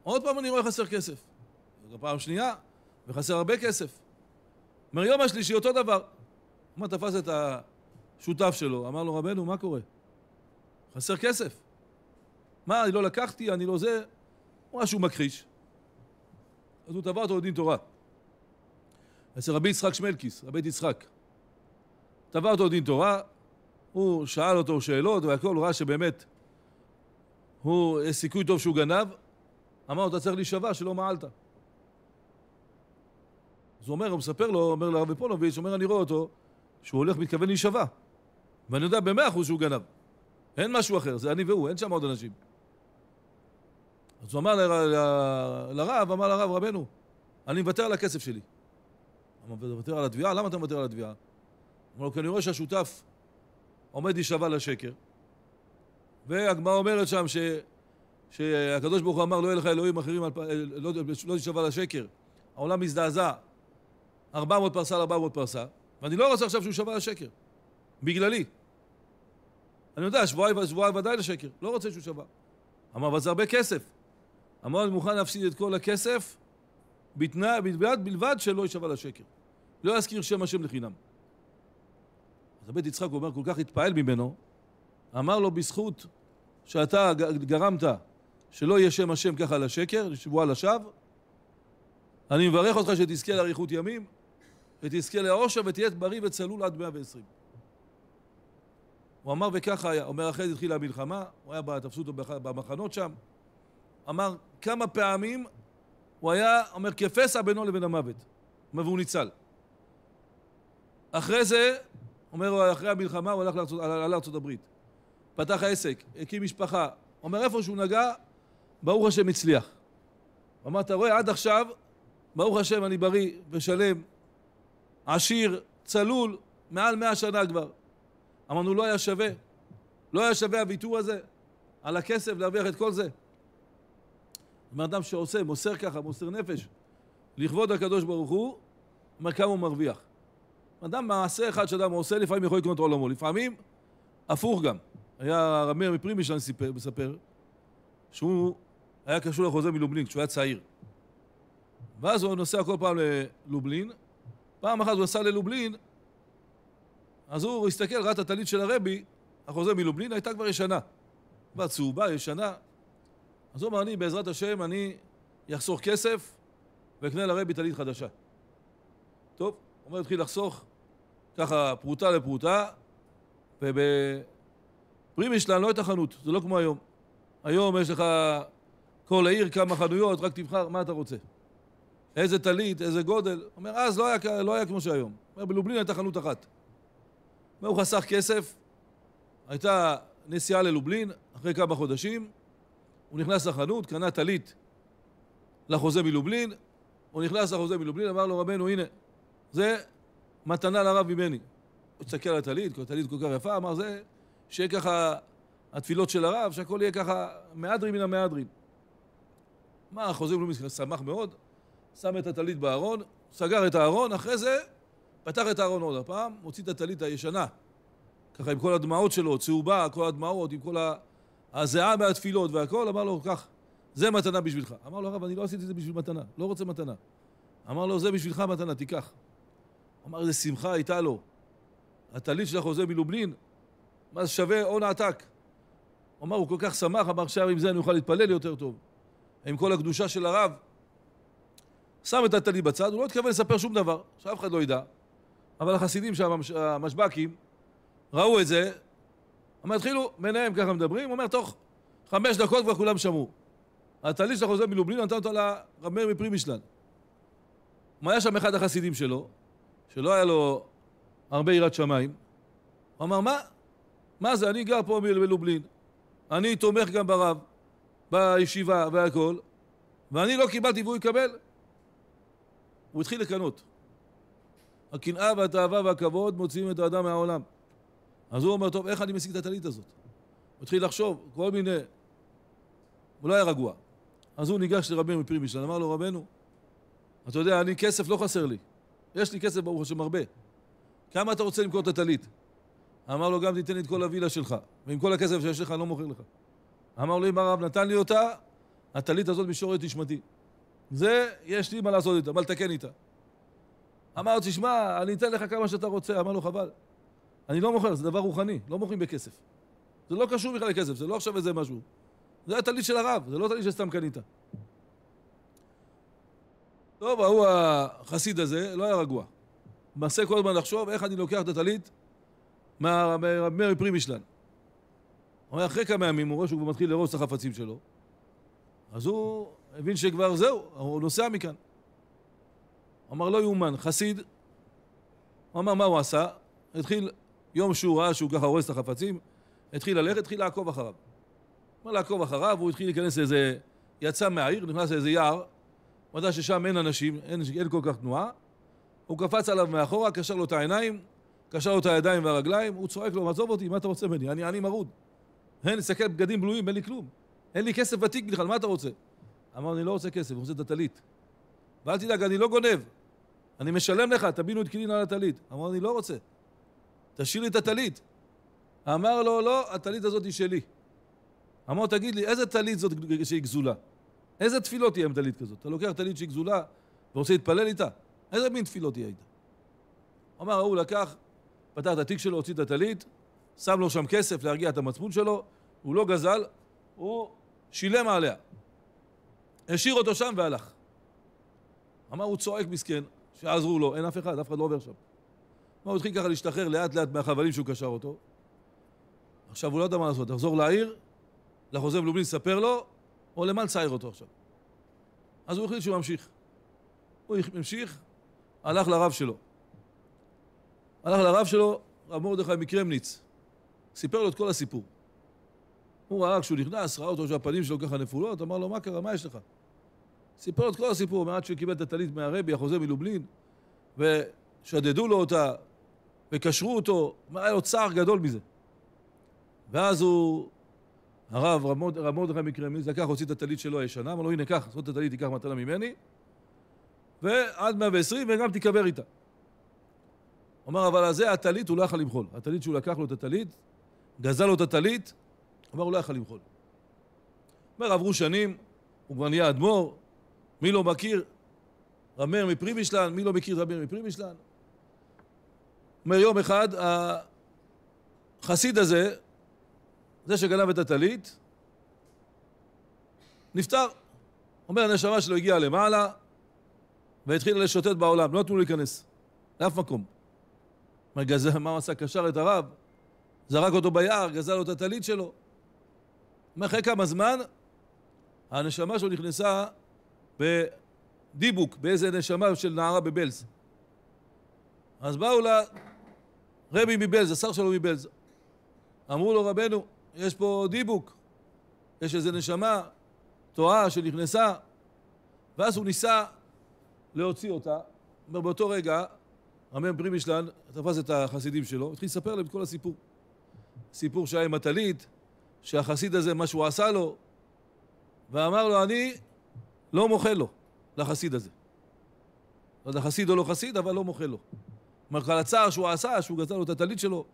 עוד פעם אני רואה חסר כסף. זו פעם שנייה, וחסר הרבה כסף. אומר, יום השלישי אותו דבר. מה תפס את השותף שלו, אמר לו, רבנו, מה קורה? חסר כסף. מה, אני לא לקחתי, אני לא זה. הוא ראה שהוא מכחיש. אז הוא תבע אותו לדין תורה. אצל רבי יצחק שמלקיס, רבי יצחק. תבע אותו לדין תורה, הוא שאל אותו שאלות והכל, הוא ראה שבאמת הוא, יש סיכוי טוב שהוא גנב, אמר לו, אתה צריך להישבע שלא מעלת. אז הוא אומר, הוא מספר לו, אומר לרב פונוביץ', אומר, אני רואה אותו, שהוא הולך, מתכוון להישבע. ואני יודע במאה אחוז שהוא גנב. אין משהו אחר, זה אני והוא, אין שם עוד אנשים. אז הוא אמר ל- ל- ל- לרב, אמר לרב, רבנו, אני מוותר על הכסף שלי. אמר, מוותר על התביעה? למה אתה מוותר על התביעה? אמר לו, כי אני רואה שהשותף עומד להישבע לשקר. והגמרא אומרת שם ש... שהקדוש ברוך הוא אמר לא יהיה לך אלוהים אחרים, אה, לא, תישבע לא תישבע לשקר. העולם הזדעזע. 400 פרסה על 400 פרסה, ואני לא רוצה עכשיו שהוא יישבע לשקר. בגללי. אני יודע, שבועיים שבועי ודאי לשקר, לא רוצה שהוא יישבע. אמר, אבל זה הרבה כסף. אמר, אני מוכן להפסיד את כל הכסף בתנאי, בלבד, בלבד שלא יישבע לשקר. לא יזכיר שם השם לחינם. רבי יצחק הוא אומר, כל כך התפעל ממנו, אמר לו בזכות שאתה גרמת שלא יהיה שם השם ככה לשקר, לשבועה לשווא, אני מברך אותך שתזכה לאריכות ימים, ותזכה לאושר ותהיה בריא וצלול עד מאה ועשרים. הוא אמר וככה היה, אומר אחרי זה התחילה המלחמה, הוא היה, תפסו אותו במחנות שם, אמר כמה פעמים הוא היה, אומר, כפסע בינו לבין המוות, והוא ניצל. אחרי זה אומר, אחרי המלחמה הוא הלך לארצות, עלה לארצות הברית. פתח העסק, הקים משפחה. אומר, איפה שהוא נגע, ברוך השם הצליח. הוא אמר, אתה רואה, עד עכשיו, ברוך השם, אני בריא ושלם, עשיר, צלול, מעל מאה שנה כבר. אמרנו, לא היה שווה. לא היה שווה הוויתור הזה, על הכסף, להרוויח את כל זה. אומר, אדם שעושה, מוסר ככה, מוסר נפש, לכבוד הקדוש ברוך הוא, אומר, כמה הוא מרוויח. אדם, מעשה אחד שאדם עושה, לפעמים יכול לקנות עולמו. לפעמים, הפוך גם. היה רב מאיר מפרימי שלנו סיפר, מספר, שהוא היה קשור לחוזה מלובלין כשהוא היה צעיר. ואז הוא נוסע כל פעם ללובלין. פעם אחת הוא נסע ללובלין, אז הוא הסתכל, ראה את הטלית של הרבי, החוזה מלובלין, הייתה כבר ישנה. כבר צהובה, ישנה. אז הוא אמר, אני, בעזרת השם, אני אחסוך כסף ואקנה לרבי טלית חדשה. טוב, הוא אומר, התחיל לחסוך, ככה פרוטה לפרוטה, ובפרי משלן לא הייתה חנות, זה לא כמו היום. היום יש לך כל העיר, כמה חנויות, רק תבחר מה אתה רוצה. איזה טלית, איזה גודל. אומר, אז לא היה, לא היה כמו שהיום. אומר, בלובלין הייתה חנות אחת. אומר, הוא חסך כסף, הייתה נסיעה ללובלין, אחרי כמה חודשים, הוא נכנס לחנות, קנה טלית לחוזה מלובלין, הוא נכנס לחוזה מלובלין, אמר לו, רבנו, הנה, זה מתנה לרב ממני. הוא הסתכל על הטלית, כי הטלית כל כך יפה, אמר זה, שיהיה ככה התפילות של הרב, שהכל יהיה ככה מהדרין מן המהדרין. מה, החוזר לאומי שמח מאוד, שם את הטלית בארון, סגר את הארון, אחרי זה פתח את הארון עוד הפעם, מוציא את הטלית הישנה. ככה עם כל הדמעות שלו, צהובה, כל הדמעות, עם כל הזיעה מהתפילות והכל, אמר לו, קח, זה מתנה בשבילך. אמר לו, הרב, אני לא עשיתי את זה בשביל מתנה, לא רוצה מתנה. אמר לו, זה בשבילך מתנה, תיקח. אמר, איזה שמחה הייתה לו. הטלית של החוזה מלובלין, מה זה שווה הון עתק. הוא אמר, הוא כל כך שמח, אמר, עכשיו עם זה אני אוכל להתפלל יותר טוב. עם כל הקדושה של הרב. שם את הטלית בצד, הוא לא התכוון לספר שום דבר, שאף אחד לא ידע. אבל החסידים שם, המשב"קים, ראו את זה, הם התחילו, ביניהם ככה מדברים, הוא אומר, תוך חמש דקות כבר כולם שמעו. הטלית של החוזה מלובלין נתן אותה לרב מאיר מפרימישלן. היה שם אחד החסידים שלו, שלא היה לו הרבה יראת שמיים, הוא אמר, מה? מה זה, אני גר פה בלובלין, אני תומך גם ברב, בישיבה והכול, ואני לא קיבלתי והוא יקבל. הוא התחיל לקנות. הקנאה והתאווה והכבוד מוציאים את האדם מהעולם. אז הוא אומר, טוב, איך אני משיג את הטלית הזאת? הוא התחיל לחשוב, כל מיני... הוא לא היה רגוע. אז הוא ניגש לרבנו מפרימישטיין, אמר לו, רבנו, אתה יודע, אני, כסף לא חסר לי. יש לי כסף, ברוך השם, הרבה. כמה אתה רוצה למכור את הטלית? אמר לו, גם תיתן לי את כל הווילה שלך, ועם כל הכסף שיש לך, אני לא מוכר לך. אמר לו, אם הרב נתן לי אותה, הטלית הזאת משורת נשמתי. זה, יש לי מה לעשות איתה, מה לתקן איתה. אמר, תשמע, אני אתן לך כמה שאתה רוצה. אמר לו, חבל. אני לא מוכר, זה דבר רוחני, לא מוכרים בכסף. זה לא קשור בכלל לכסף, זה לא עכשיו איזה משהו. זה הטלית של הרב, זה לא טלית שסתם קנית. טוב, ההוא החסיד הזה לא היה רגוע. מנסה כל הזמן לחשוב איך אני לוקח את הטלית מהרב מאיר פרימישלן. אומר, אחרי כמה ימים הוא רואה שהוא מתחיל לרוס את החפצים שלו, אז הוא הבין שכבר זהו, הוא נוסע מכאן. אמר, לא יאומן, חסיד. הוא אמר, מה הוא עשה? התחיל, יום שהוא ראה שהוא ככה הורס את החפצים, התחיל ללכת, התחיל לעקוב אחריו. הוא אמר לעקוב אחריו, הוא התחיל להיכנס לאיזה, יצא מהעיר, נכנס לאיזה יער, הוא ידע ששם אין אנשים, אין, אין כל כך תנועה, הוא קפץ עליו מאחורה, קשר לו את העיניים, קשר לו את הידיים והרגליים, הוא צועק לו, עזוב אותי, מה אתה רוצה ממני? אני אני מרוד. אין, נסתכל בגדים בלויים, אין לי כלום. אין לי כסף ותיק בכלל, מה אתה רוצה? אמר, אני לא רוצה כסף, אני רוצה את הטלית. ואל תדאג, אני לא גונב. אני משלם לך, תבינו את קילין על הטלית. אמר, אני לא רוצה. תשאיר לי את הטלית. אמר לו, לא, הטלית הזאת היא שלי. אמר, תגיד לי, איזה טלית זאת שהיא גזולה? איזה תפילות תהיה עם טלית כזאת? אתה לוקח טלית שהיא גזולה ורוצה להתפלל איתה? איזה מין תפילות תהיה איתה? אמר ההוא לקח, פתח את התיק שלו, הוציא את הטלית, שם לו שם כסף להרגיע את המצפון שלו, הוא לא גזל, הוא שילם עליה. השאיר אותו שם והלך. אמר, הוא צועק מסכן, שעזרו לו, אין אף אחד, אף אחד לא עובר שם. מה, הוא התחיל ככה להשתחרר לאט לאט מהחבלים שהוא קשר אותו. עכשיו הוא לא יודע מה לעשות, לחזור לעיר, לחוזר בלובלין, לספר לו, או למה לצייר אותו עכשיו? אז הוא החליט שהוא ממשיך. הוא המשיך, הלך לרב שלו. הלך לרב שלו, רב מרדכי מקרמניץ, סיפר לו את כל הסיפור. הוא ראה, כשהוא נכנס, ראה אותו שהפנים שלו ככה נפולות, אמר לו, מה קרה, מה יש לך? סיפר לו את כל הסיפור, מעט שקיבל את הטלית מהרבי, החוזה מלובלין, ושדדו לו אותה, וקשרו אותו, היה לו צער גדול מזה. ואז הוא הרב רמוד, רמוד רמי קרמיז לקח, הוציא את הטלית שלו הישנה, אמר לו, הנה, קח, זאת הטלית, תיקח מתנה ממני, ועד מאה ועשרים וגם תיקבר איתה. הוא אמר, אבל על זה הטלית הוא לא יכל למחול. הטלית שהוא לקח לו את הטלית, גזל לו את הטלית, אמר, הוא לא יכל למחול. אומר, עברו שנים, הוא כבר נהיה אדמו"ר, מי לא מכיר? רב מאיר מפרימישלן, מי לא מכיר רב מאיר מפרימישלן? אומר, יום אחד, החסיד הזה, זה שגנב את הטלית, נפטר. אומר, הנשמה שלו הגיעה למעלה והתחילה לשוטט בעולם, לא נתנו להיכנס, לאף מקום. אומר, גזל, מה הוא עשה? קשר את הרב, זרק אותו ביער, גזל לו את הטלית שלו. אומר, אחרי כמה זמן, הנשמה שלו נכנסה בדיבוק, באיזה נשמה של נערה בבלז. אז באו לה רבי מבלז, השר שלו מבלז. אמרו לו, רבנו, יש פה דיבוק, יש איזו נשמה טועה שנכנסה, ואז הוא ניסה להוציא אותה. אומר, באותו רגע, המ"ם פרימישלן תפס את החסידים שלו, התחיל לספר להם את כל הסיפור. סיפור שהיה עם הטלית, שהחסיד הזה, מה שהוא עשה לו, ואמר לו, אני לא מוחל לו, לחסיד הזה. לא יודע, חסיד או לא חסיד, אבל לא מוחל לו. כלומר, על הצער שהוא עשה, שהוא גזל לו את הטלית שלו.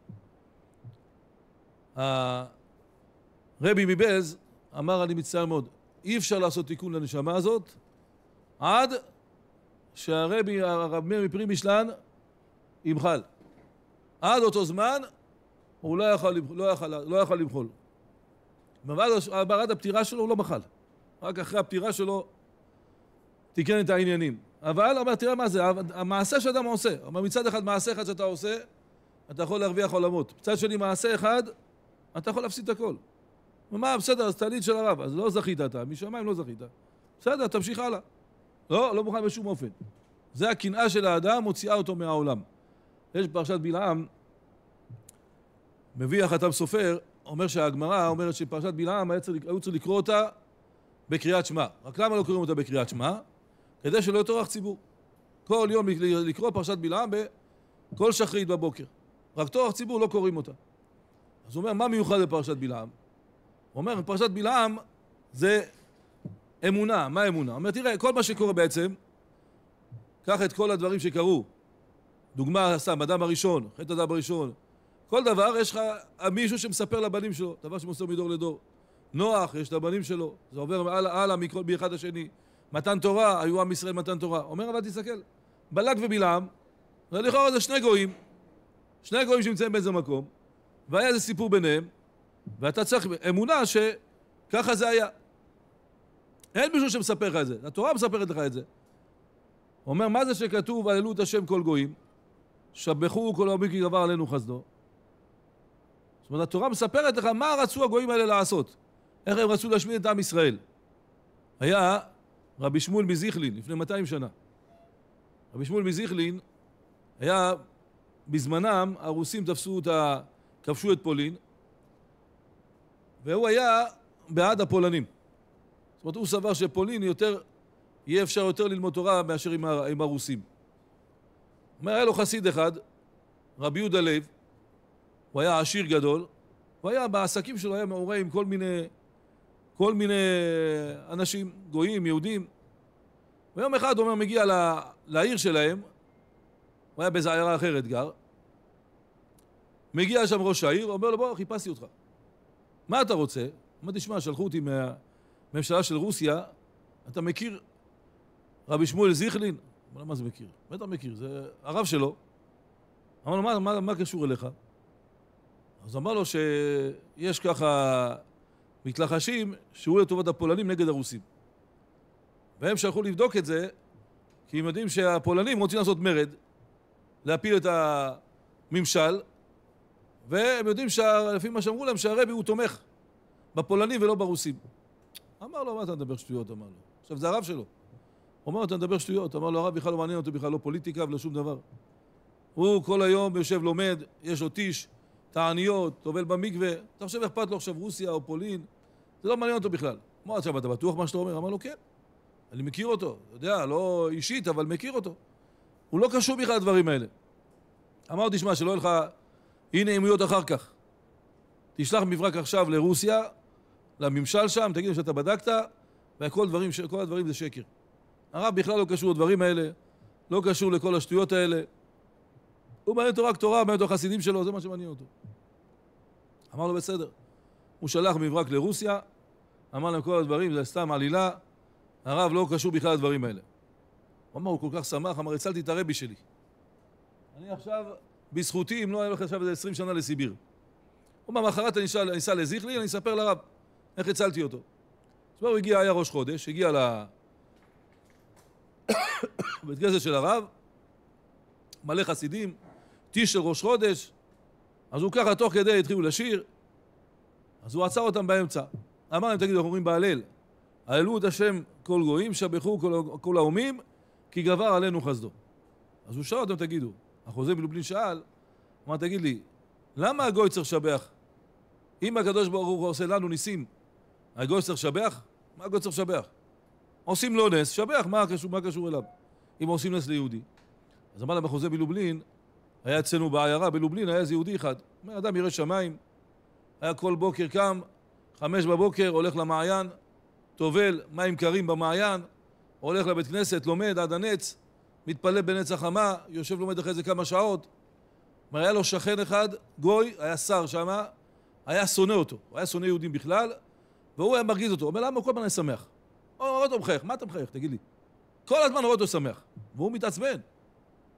רבי מבעז אמר, אני מצטער מאוד, אי אפשר לעשות תיקון לנשמה הזאת עד שהרבי, הרב מאיר מפרי משלן, ימחל. עד אותו זמן הוא לא יכל, לא יכל, לא יכל למחול. בעד הפטירה שלו הוא לא מחל. רק אחרי הפטירה שלו תיקן את העניינים. אבל אומר, תראה מה זה, המעשה שאדם עושה. אומר, מצד אחד מעשה אחד שאתה עושה, אתה יכול להרוויח עולמות. מצד שני מעשה אחד, אתה יכול להפסיד את הכל. הוא אמר, בסדר, אז תענית של הרב, אז לא זכית אתה, משמיים לא זכית. בסדר, תמשיך הלאה. לא, לא מוכן בשום אופן. זה הקנאה של האדם, מוציאה אותו מהעולם. יש פרשת בלעם, מביא החתם סופר, אומר שהגמרא אומרת שפרשת בלעם היו צריכים צריך לקרוא אותה בקריאת שמע. רק למה לא קוראים אותה בקריאת שמע? כדי שלא יטורח ציבור. כל יום לקרוא פרשת בלעם בכל שחרית בבוקר. רק טורח ציבור לא קוראים אותה. אז הוא אומר, מה מיוחד בפרשת בלעם? הוא אומר, פרשת בלעם זה אמונה. מה אמונה? הוא אומר, תראה, כל מה שקורה בעצם, קח את כל הדברים שקרו. דוגמה סתם, אדם הראשון, חטא אדם הראשון. כל דבר, יש לך מישהו שמספר לבנים שלו, דבר שמוסר מדור לדור. נוח, יש את הבנים שלו, זה עובר הלאה, הלאה מכל, מאחד השני. מתן תורה, היו עם ישראל מתן תורה. אומר אבל תסתכל, בלק ובלעם, ולכאורה זה שני גויים, שני גויים שנמצאים באיזה מקום, והיה איזה סיפור ביניהם, ואתה צריך אמונה שככה זה היה. אין מישהו שמספר לך את זה, התורה מספרת לך את זה. אומר, מה זה שכתוב, הללו את השם כל גויים, שבחו כל העמים כי גבר עלינו חסדו. זאת אומרת, התורה מספרת לך מה רצו הגויים האלה לעשות, איך הם רצו להשמיד את עם ישראל. היה רבי שמואל מזיכלין, לפני 200 שנה. רבי שמואל מזיכלין היה, בזמנם הרוסים תפסו את ה... כבשו את פולין, והוא היה בעד הפולנים. זאת אומרת, הוא סבר שפולין יותר, יהיה אפשר יותר ללמוד תורה מאשר עם, הר, עם הרוסים. אומר, היה לו חסיד אחד, רבי יהודה לב, הוא היה עשיר גדול, הוא היה, בעסקים שלו היה מעורה עם כל מיני, כל מיני אנשים, גויים, יהודים. ויום אחד, הוא אומר, מגיע לה, לעיר שלהם, הוא היה באיזו עיירה אחרת גר, מגיע שם ראש העיר, אומר לו, בוא, חיפשתי אותך. מה אתה רוצה? אמר, תשמע, שלחו אותי מהממשלה של רוסיה, אתה מכיר רבי שמואל זיכלין? אמר, מה זה מכיר? בטח מכיר, זה הרב שלו. אמר לו, מה, מה, מה קשור אליך? אז אמר לו שיש ככה מתלחשים שהוא לטובת הפולנים נגד הרוסים. והם שלחו לבדוק את זה, כי הם יודעים שהפולנים רוצים לעשות מרד, להפיל את הממשל, והם יודעים, שה... לפי מה שאמרו להם, שהרבי הוא תומך בפולנים ולא ברוסים. אמר לו, מה אתה מדבר שטויות? אמר לו. עכשיו, זה הרב שלו. הוא לו, אתה מדבר שטויות. אמר לו, הרב בכלל לא מעניין אותו בכלל, לא פוליטיקה ולא שום דבר. הוא כל היום יושב, לומד, יש לו טיש, תעניות, טובל במקווה. אתה חושב, אכפת לו עכשיו רוסיה או פולין? זה לא מעניין אותו בכלל. אמר, עכשיו, אתה בטוח מה שאתה אומר? אמר לו, כן. אני מכיר אותו, יודע, לא אישית, אבל מכיר אותו. הוא לא קשור בכלל לדברים האלה. אמר, תשמע, שלא יהיה לך הנה עימויות אחר כך. תשלח מברק עכשיו לרוסיה, לממשל שם, תגידו שאתה בדקת, וכל דברים, כל הדברים זה שקר. הרב בכלל לא קשור לדברים האלה, לא קשור לכל השטויות האלה. הוא מעניין אותו רק תורה, מעניין אותו החסידים שלו, זה מה שמעניין אותו. אמר לו, בסדר. הוא שלח מברק לרוסיה, אמר להם כל הדברים, זה סתם עלילה, הרב לא קשור בכלל לדברים האלה. הוא אמר, הוא כל כך שמח, אמר, הצלתי את הרבי שלי. אני עכשיו בזכותי, אם לא היה הולך עכשיו איזה עשרים שנה לסיביר. הוא אמר, מחרת אני אסע לזיכלי, אני אספר לרב איך הצלתי אותו. אז הוא הגיע, היה ראש חודש, הגיע לבית כנסת של הרב, מלא חסידים, טיש של ראש חודש, אז הוא ככה תוך כדי התחילו לשיר, אז הוא עצר אותם באמצע. אמר להם, תגידו, אנחנו אומרים בהלל, הללו את השם כל גויים, שבחו כל, כל האומים, כי גבר עלינו חסדו. אז הוא שאל אותם, תגידו, החוזה בלובלין שאל, אמר, תגיד לי, למה הגוי צריך לשבח? אם הקדוש ברוך הוא עושה לנו ניסים, הגוי צריך לשבח? מה הגוי צריך לשבח? עושים לו נס, שבח, מה קשור, מה קשור אליו? אם עושים נס ליהודי. אז אמר להם החוזה בלובלין, היה אצלנו בעיירה, בלובלין היה איזה יהודי אחד, אומר, אדם ירא שמיים, היה כל בוקר קם, חמש בבוקר, הולך למעיין, טובל מים קרים במעיין, הולך לבית כנסת, לומד עד הנץ, מתפלל בנץ החמה, יושב לומד אחרי זה כמה שעות. כלומר, היה לו שכן אחד, גוי, היה שר שם, היה שונא אותו, הוא היה שונא יהודים בכלל, והוא היה מרגיז אותו. הוא אומר, למה הוא כל הזמן היה שמח? הוא אומר, אותו מחייך, מה אתה מחייך, תגיד לי? כל הזמן רואה אותו שמח, והוא מתעצבן. הוא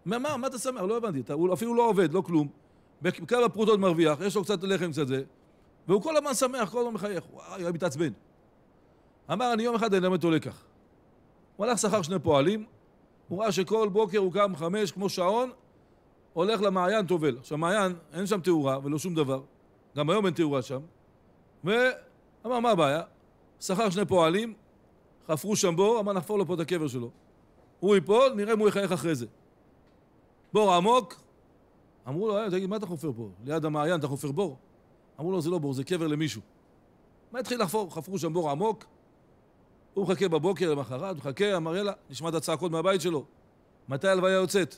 אומר, מה, מה אתה שמח? לא הבנתי, אתה, הוא אפילו לא עובד, לא כלום. בכמה פרוטות מרוויח, יש לו קצת לחם, קצת זה, והוא כל הזמן שמח, כל הזמן מחייך, וואי, הוא מתעצבן. אמר, אני יום אחד אלמד אותו לקח. הוא הלך שכר שני פועלים, הוא ראה שכל בוקר הוא קם חמש, כמו שעון, הולך למעיין, טובל. עכשיו, מעיין, אין שם תאורה ולא שום דבר, גם היום אין תאורה שם, ואמר, מה הבעיה? שכר שני פועלים, חפרו שם בור, אמר, נחפור לו פה את הקבר שלו. הוא ייפול, נראה אם הוא יחייך אחרי זה. בור עמוק, אמרו לו, אה, תגיד, מה אתה חופר פה? ליד המעיין אתה חופר בור? אמרו לו, זה לא בור, זה קבר למישהו. מה התחיל לחפור? חפרו שם בור עמוק, הוא מחכה בבוקר למחרת, הוא מחכה, אמר יאללה, נשמע את הצעקות מהבית שלו. מתי הלוויה יוצאת?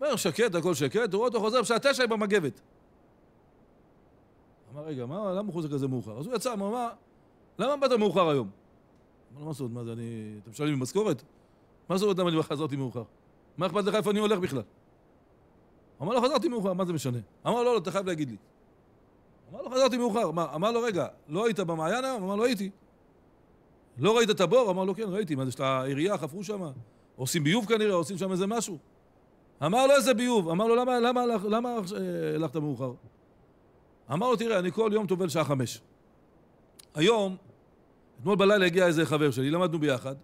אומר, שקט, הכל שקט, הוא רואה אותו חוזר בשעה תשע עם המגבת. אמר, רגע, מה, למה הוא חוזר כזה מאוחר? אז הוא יצא, אמר, מה, למה באת מאוחר היום? אמר מה זאת אומרת, מה זה, אני... אתם משלמים משכורת? מה זאת אומרת למה אני חזרתי מאוחר? מה אכפת לך איפה אני הולך בכלל? אמר לו, חזרתי מאוחר, מה זה משנה? אמר לו, לא, לא אתה חייב להגיד לי. אמר לו, חזרתי מאוחר. אמר לו, רגע, לא היית במעיין היום? אמר לו, הייתי. לא ראית את הבור? אמר לו, לא, כן, ראיתי. מה זה, של העירייה, חפרו שם? עושים ביוב כנראה, עושים שם איזה משהו. אמר לו, לא, איזה ביוב? אמר לו, למה, למה, למה, למה אה, הלכת מאוחר? אמר לו, תראה, אני כל יום טובל שעה חמש. היום, אתמול בלילה הגיע איזה חבר שלי, למדנו ביחד.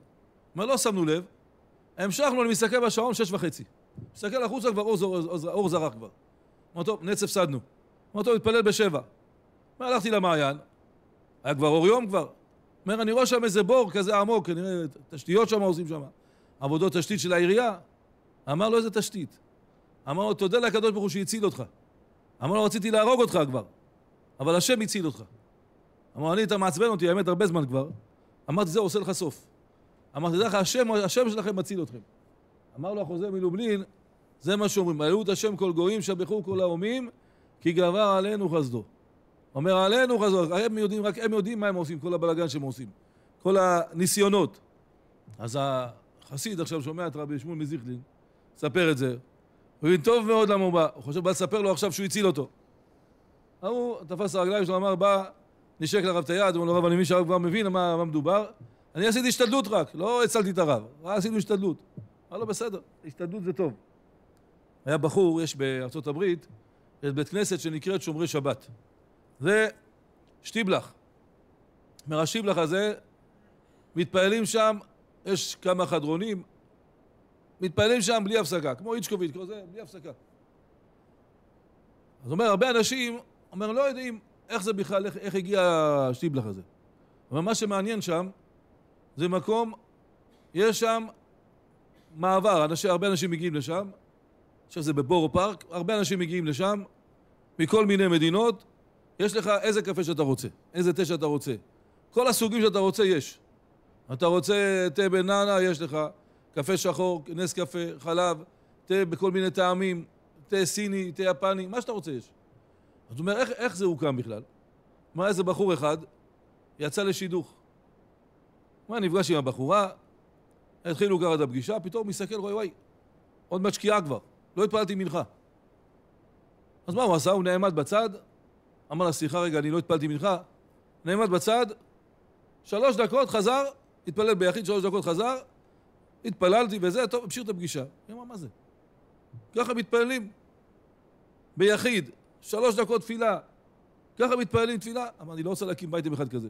אמר, לא שמנו לב. המשכנו, אני מסתכל בשעון, שש וחצי. מסתכל החוצה, כבר אור, אור, אור זרח כבר. אמר, טוב, נץ הפסדנו. אמר, טוב, התפלל בשבע. מה, הלכתי למעיין, היה כבר אור יום כבר. אומר, אני רואה שם איזה בור כזה עמוק, כנראה תשתיות שם עושים שם, עבודות תשתית של העירייה. אמר לו, איזה תשתית? אמר לו, תודה לקדוש ברוך הוא שהציל אותך. אמר לו, רציתי להרוג אותך כבר, אבל השם הציל אותך. אמר, אני, אתה מעצבן אותי, האמת, הרבה זמן כבר. אמרתי, זה עושה לך סוף. אמרתי, תדע לך, השם, השם שלכם מציל אתכם. אמר לו החוזר מלובלין, זה מה שאומרים, העלו את השם כל גויים, שבחו כל האומים, כי גבר עלינו חסדו. אומר עלינו חזור, הם יודעים, רק הם יודעים מה הם עושים, כל הבלגן שהם עושים, כל הניסיונות. אז החסיד עכשיו שומע את רבי שמואל מזיכלין, מספר את זה, הוא מבין טוב מאוד למה הוא בא, הוא חושב, בא לספר לו עכשיו שהוא הציל אותו. ההוא תפס הרגליים שלו, אמר, בא, נשק לרב את היד, אמר לו, רב, אני מבין שהרב כבר מבין מה, מה מדובר, אני עשיתי השתדלות רק, לא הצלתי את הרב, רק עשינו השתדלות. אמר לו, בסדר, השתדלות זה טוב. היה בחור, יש בארצות הברית, יש בית כנסת שנקראת שומרי שבת. זה שטיבלך. שטיבלח. מהשטיבלח הזה מתפללים שם, יש כמה חדרונים, מתפללים שם בלי הפסקה, כמו איצ'קוביץ', כמו זה, בלי הפסקה. אז אומר, הרבה אנשים, אומר, לא יודעים איך זה בכלל, איך, איך הגיע השטיבלך הזה. אבל מה שמעניין שם, זה מקום, יש שם מעבר, אנשים, הרבה אנשים מגיעים לשם, עכשיו זה בבורו פארק, הרבה אנשים מגיעים לשם, מכל מיני מדינות, יש לך איזה קפה שאתה רוצה, איזה תה שאתה רוצה. כל הסוגים שאתה רוצה יש. אתה רוצה תה בננה, יש לך. קפה שחור, נס קפה, חלב, תה בכל מיני טעמים, תה סיני, תה יפני, מה שאתה רוצה יש. זאת אומרת, איך, איך זה הוקם בכלל? מה, איזה בחור אחד יצא לשידוך. מה, נפגש עם הבחורה, התחילו ככה את הפגישה, פתאום מסתכל, רואה, וואי, עוד מעט שקיעה כבר, לא התפללתי מנחה. אז מה הוא עשה? הוא נעמד בצד, אמר לה, סליחה רגע, אני לא התפלתי מנחה. נעמד בצד, שלוש דקות חזר, התפלל ביחיד, שלוש דקות חזר, התפללתי וזה, טוב, המשיך את הפגישה. היא אמרה, מה זה? ככה מתפללים. ביחיד, שלוש דקות תפילה. ככה מתפללים תפילה. אמר, אני לא רוצה להקים בית עם אחד כזה.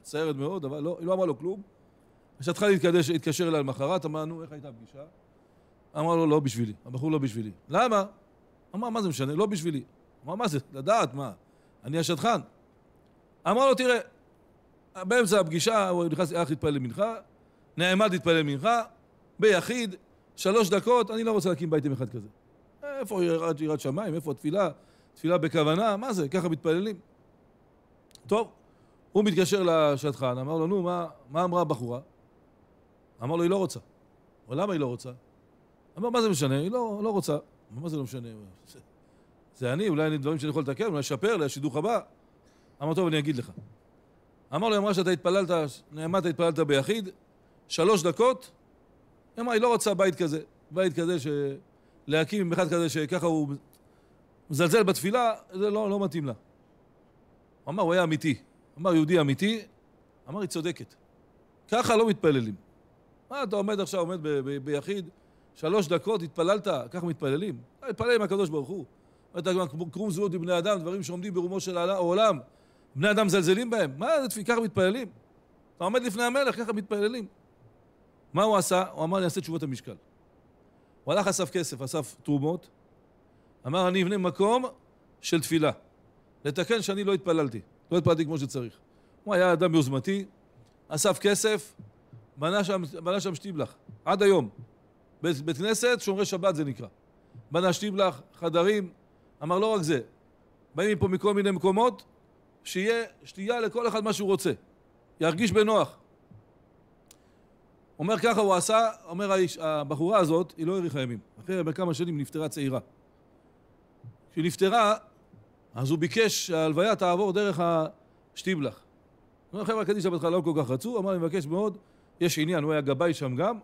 מצערת מאוד, אבל לא, היא לא אמרה לו כלום. כשהתחלה להתקדש, התקשר אליה למחרת, אמרה, נו, איך הייתה הפגישה? אמר לו, לא בשבילי, הבחור לא בשבילי. למה? אמר, מה זה משנה? לא בשבילי. אמר, מה זה? לדעת, מה? אני השדכן. אמר לו, תראה, באמצע הפגישה, הוא נכנס, הלך להתפלל למנחה, נעמד להתפלל למנחה, ביחיד, שלוש דקות, אני לא רוצה להקים בית עם אחד כזה. איפה יראת, יראת שמיים, איפה התפילה, תפילה בכוונה, מה זה, ככה מתפללים. טוב, הוא מתקשר לשדכן, אמר לו, נו, מה, מה אמרה הבחורה? אמר לו, היא לא רוצה. אבל למה היא לא רוצה? אמר, מה זה משנה? היא לא, לא רוצה. מה זה לא משנה? זה אני, אולי אני דברים שאני יכול לתקן, אולי לשפר, לשידוך הבא. אמר, טוב, אני אגיד לך. אמר לו, היא אמרה שאתה התפללת, נעמדת, התפללת ביחיד, שלוש דקות, היא אמרה, היא לא רוצה בית כזה, בית כזה ש... להקים עם אחד כזה שככה הוא מזלזל בתפילה, זה לא, לא מתאים לה. הוא אמר, הוא היה אמיתי. אמר, יהודי אמיתי, אמר, היא צודקת. ככה לא מתפללים. מה אתה עומד עכשיו, עומד ביחיד, שלוש דקות, התפללת, ככה מתפללים? לא, התפלל עם הקדוש ברוך הוא. קרום זהות מבני אדם, דברים שעומדים ברומו של העולם. בני אדם מזלזלים בהם. מה זה ככה מתפללים? אתה עומד לפני המלך, ככה מתפללים. מה הוא עשה? הוא אמר, אני אעשה תשובות המשקל. הוא הלך, אסף כסף, אסף תרומות, אמר, אני אבנה מקום של תפילה. לתקן שאני לא התפללתי, לא התפללתי כמו שצריך. הוא היה אדם יוזמתי, אסף כסף, בנה שם, בנה שם שטיבלך. עד היום. בית, בית כנסת, שומרי שבת זה נקרא. בנה שטיבלך, חדרים, אמר לא רק זה, באים מפה מכל מיני מקומות, שיהיה שתייה לכל אחד מה שהוא רוצה, ירגיש בנוח. אומר ככה הוא עשה, אומר האיש, הבחורה הזאת, היא לא האריכה ימים, אחרי כמה שנים נפטרה צעירה. כשהיא נפטרה, אז הוא ביקש שההלוויה תעבור דרך השטיבלח. אומר חבר'ה קדישא בהתחלה לא כל כך רצו, אמר אני מבקש מאוד, יש עניין, הוא היה גבאי שם גם,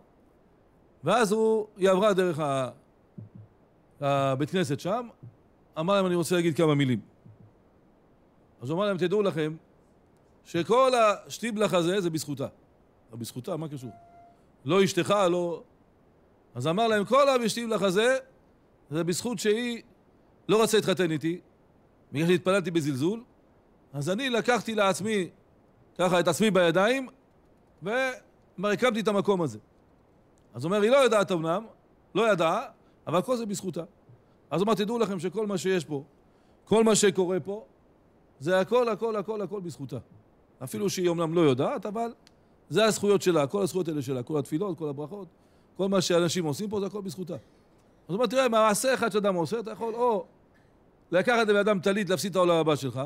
ואז הוא, היא עברה דרך הבית כנסת שם, אמר להם, אני רוצה להגיד כמה מילים. אז הוא אמר להם, תדעו לכם, שכל השטיבלח הזה זה בזכותה. לא בזכותה, מה קשור? לא אשתך, לא... אז אמר להם, כל הבשטיבלך הזה זה בזכות שהיא לא רצה להתחתן איתי, בגלל שהתפללתי בזלזול, אז אני לקחתי לעצמי, ככה, את עצמי בידיים, ומרקמתי את המקום הזה. אז הוא אומר, היא לא יודעת אמנם, לא ידעה, אבל כל זה בזכותה. אז הוא אמר, תדעו לכם שכל מה שיש פה, כל מה שקורה פה, זה הכל, הכל, הכל, הכל בזכותה. אפילו שהיא אומנם לא יודעת, אבל זה הזכויות שלה, כל הזכויות האלה שלה, כל התפילות, כל הברכות, כל מה שאנשים עושים פה, זה הכל בזכותה. אז הוא אמר, תראה, מעשה אחד שאדם עושה, אתה יכול או לקחת לבן אדם טלית, להפסיד את העולם הבא שלך,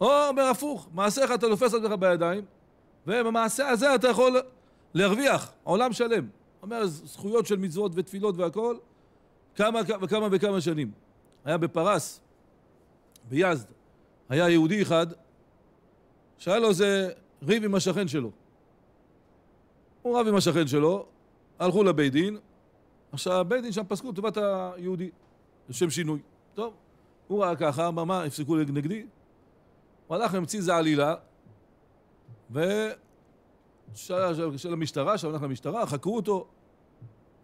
או אומר הפוך, מעשה אחד אתה לופס על עצמך בידיים, ובמעשה הזה אתה יכול להרוויח עולם שלם. אומר, זכויות של מצוות ותפילות והכול, כמה וכמה וכמה שנים. היה בפרס, ביזד, היה יהודי אחד שהיה לו איזה ריב עם השכן שלו. הוא רב עם השכן שלו, הלכו לבית דין, עכשיו בית דין שם פסקו לטובת היהודי, לשם שינוי. טוב, הוא ראה ככה, אמר מה, הפסיקו נגדי? הוא הלך והמציא איזה עלילה, ו... של המשטרה, שם הלך למשטרה, חקרו אותו,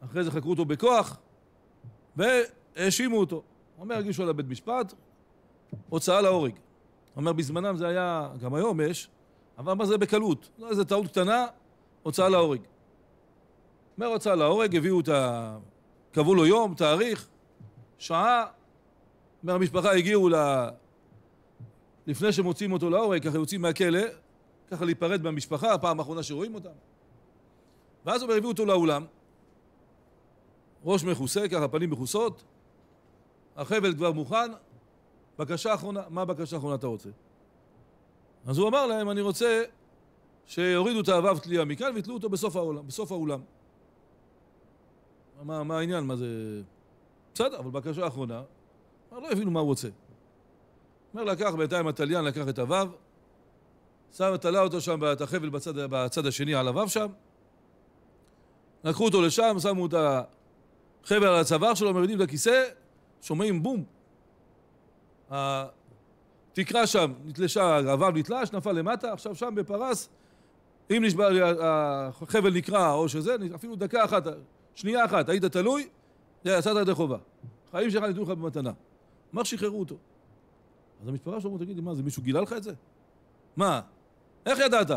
אחרי זה חקרו אותו בכוח, והאשימו אותו. אומר, הגישו לבית משפט, הוצאה להורג. אומר, בזמנם זה היה, גם היום יש, אבל מה זה בקלות? לא איזה טעות קטנה, הוצאה להורג. אומר, הוצאה להורג, הביאו את ה... קבעו לו יום, תאריך, שעה. אומר, המשפחה הגיעו ל... לפני שמוצאים אותו להורג, ככה יוצאים מהכלא, ככה להיפרד מהמשפחה, הפעם האחרונה שרואים אותם. ואז הוא אומר, הביאו אותו לאולם, ראש מכוסה, ככה פנים מכוסות, החבל כבר מוכן, בקשה אחרונה, מה בקשה אחרונה אתה רוצה? אז הוא אמר להם, אני רוצה שיורידו את האבב תלייה מכאן ויתלו אותו בסוף האולם. בסוף האולם. מה, מה העניין? מה זה... בסדר, אבל בקשה אחרונה, אמר, לא הבינו מה הוא רוצה. אומר, לקח בינתיים התליין, לקח את הוו, שם, תלה אותו שם, את החבל בצד, בצד השני על הוו שם, לקחו אותו לשם, שמו את חבר על הצוואר שלו, מרידים את הכיסא, שומעים בום. התקרה שם נתלשה, הרעב נתלש, נפל למטה, עכשיו שם בפרס, אם נשבר, החבל נקרע או שזה, אפילו דקה אחת, שנייה אחת, היית תלוי, יצאת ידי חובה. חיים שלך ניתנו לך במתנה. אמר שחררו אותו? אז המשפחה שלו אמרו, תגיד לי, מה זה, מישהו גילה לך את זה? מה? איך ידעת?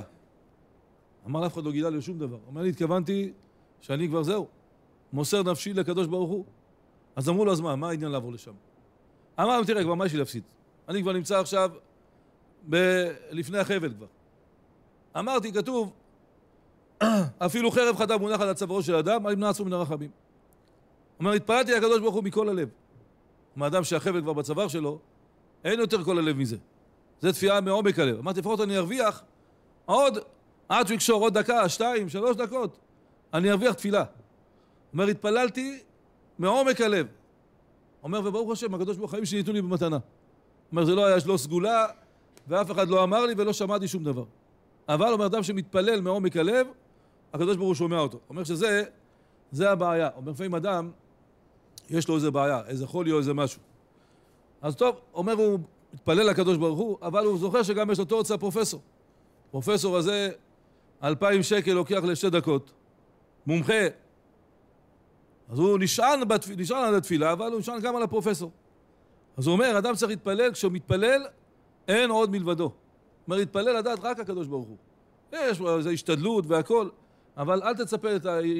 אמר, אף אחד לא גילה לי שום דבר. אומר לי, התכוונתי שאני כבר זהו. מוסר נפשי לקדוש ברוך הוא. אז אמרו לו, אז מה, מה העניין לעבור לשם? אמרו, תראה, כבר מה יש לי להפסיד? אני כבר נמצא עכשיו ב- לפני החבל כבר. אמרתי, כתוב, אפילו חרב חדה מונחת על צווארו של אדם, אל ימנע עצמו מן הרחמים. אומר, התפללתי לקדוש ברוך הוא מכל הלב. מאדם שהחבל כבר בצוואר שלו, אין יותר כל הלב מזה. זו תפיעה מעומק הלב. אמרתי, לפחות אני ארוויח עוד, עד שהוא יקשור עוד דקה, שתיים, שלוש דקות, אני ארוויח תפילה. אומר, התפללתי מעומק הלב. אומר, וברוך השם, הקדוש ברוך הוא שניתנו לי במתנה. אומר, זה לא היה לא סגולה, ואף אחד לא אמר לי ולא שמעתי שום דבר. אבל אומר, אדם שמתפלל מעומק הלב, הקדוש ברוך הוא שומע אותו. אומר שזה, זה הבעיה. אומר, לפעמים אדם, יש לו איזה בעיה, איזה חולי או איזה משהו. אז טוב, אומר הוא, מתפלל לקדוש ברוך הוא, אבל הוא זוכר שגם יש לו תורצה פרופסור. פרופסור הזה, אלפיים שקל לוקח לשתי דקות. מומחה, אז הוא נשען, בתפ... נשען על התפילה, אבל הוא נשען גם על הפרופסור. אז הוא אומר, אדם צריך להתפלל, כשהוא מתפלל, אין עוד מלבדו. אומר, להתפלל לדעת רק הקדוש ברוך הוא. יש איזו השתדלות והכול, אבל אל תצפה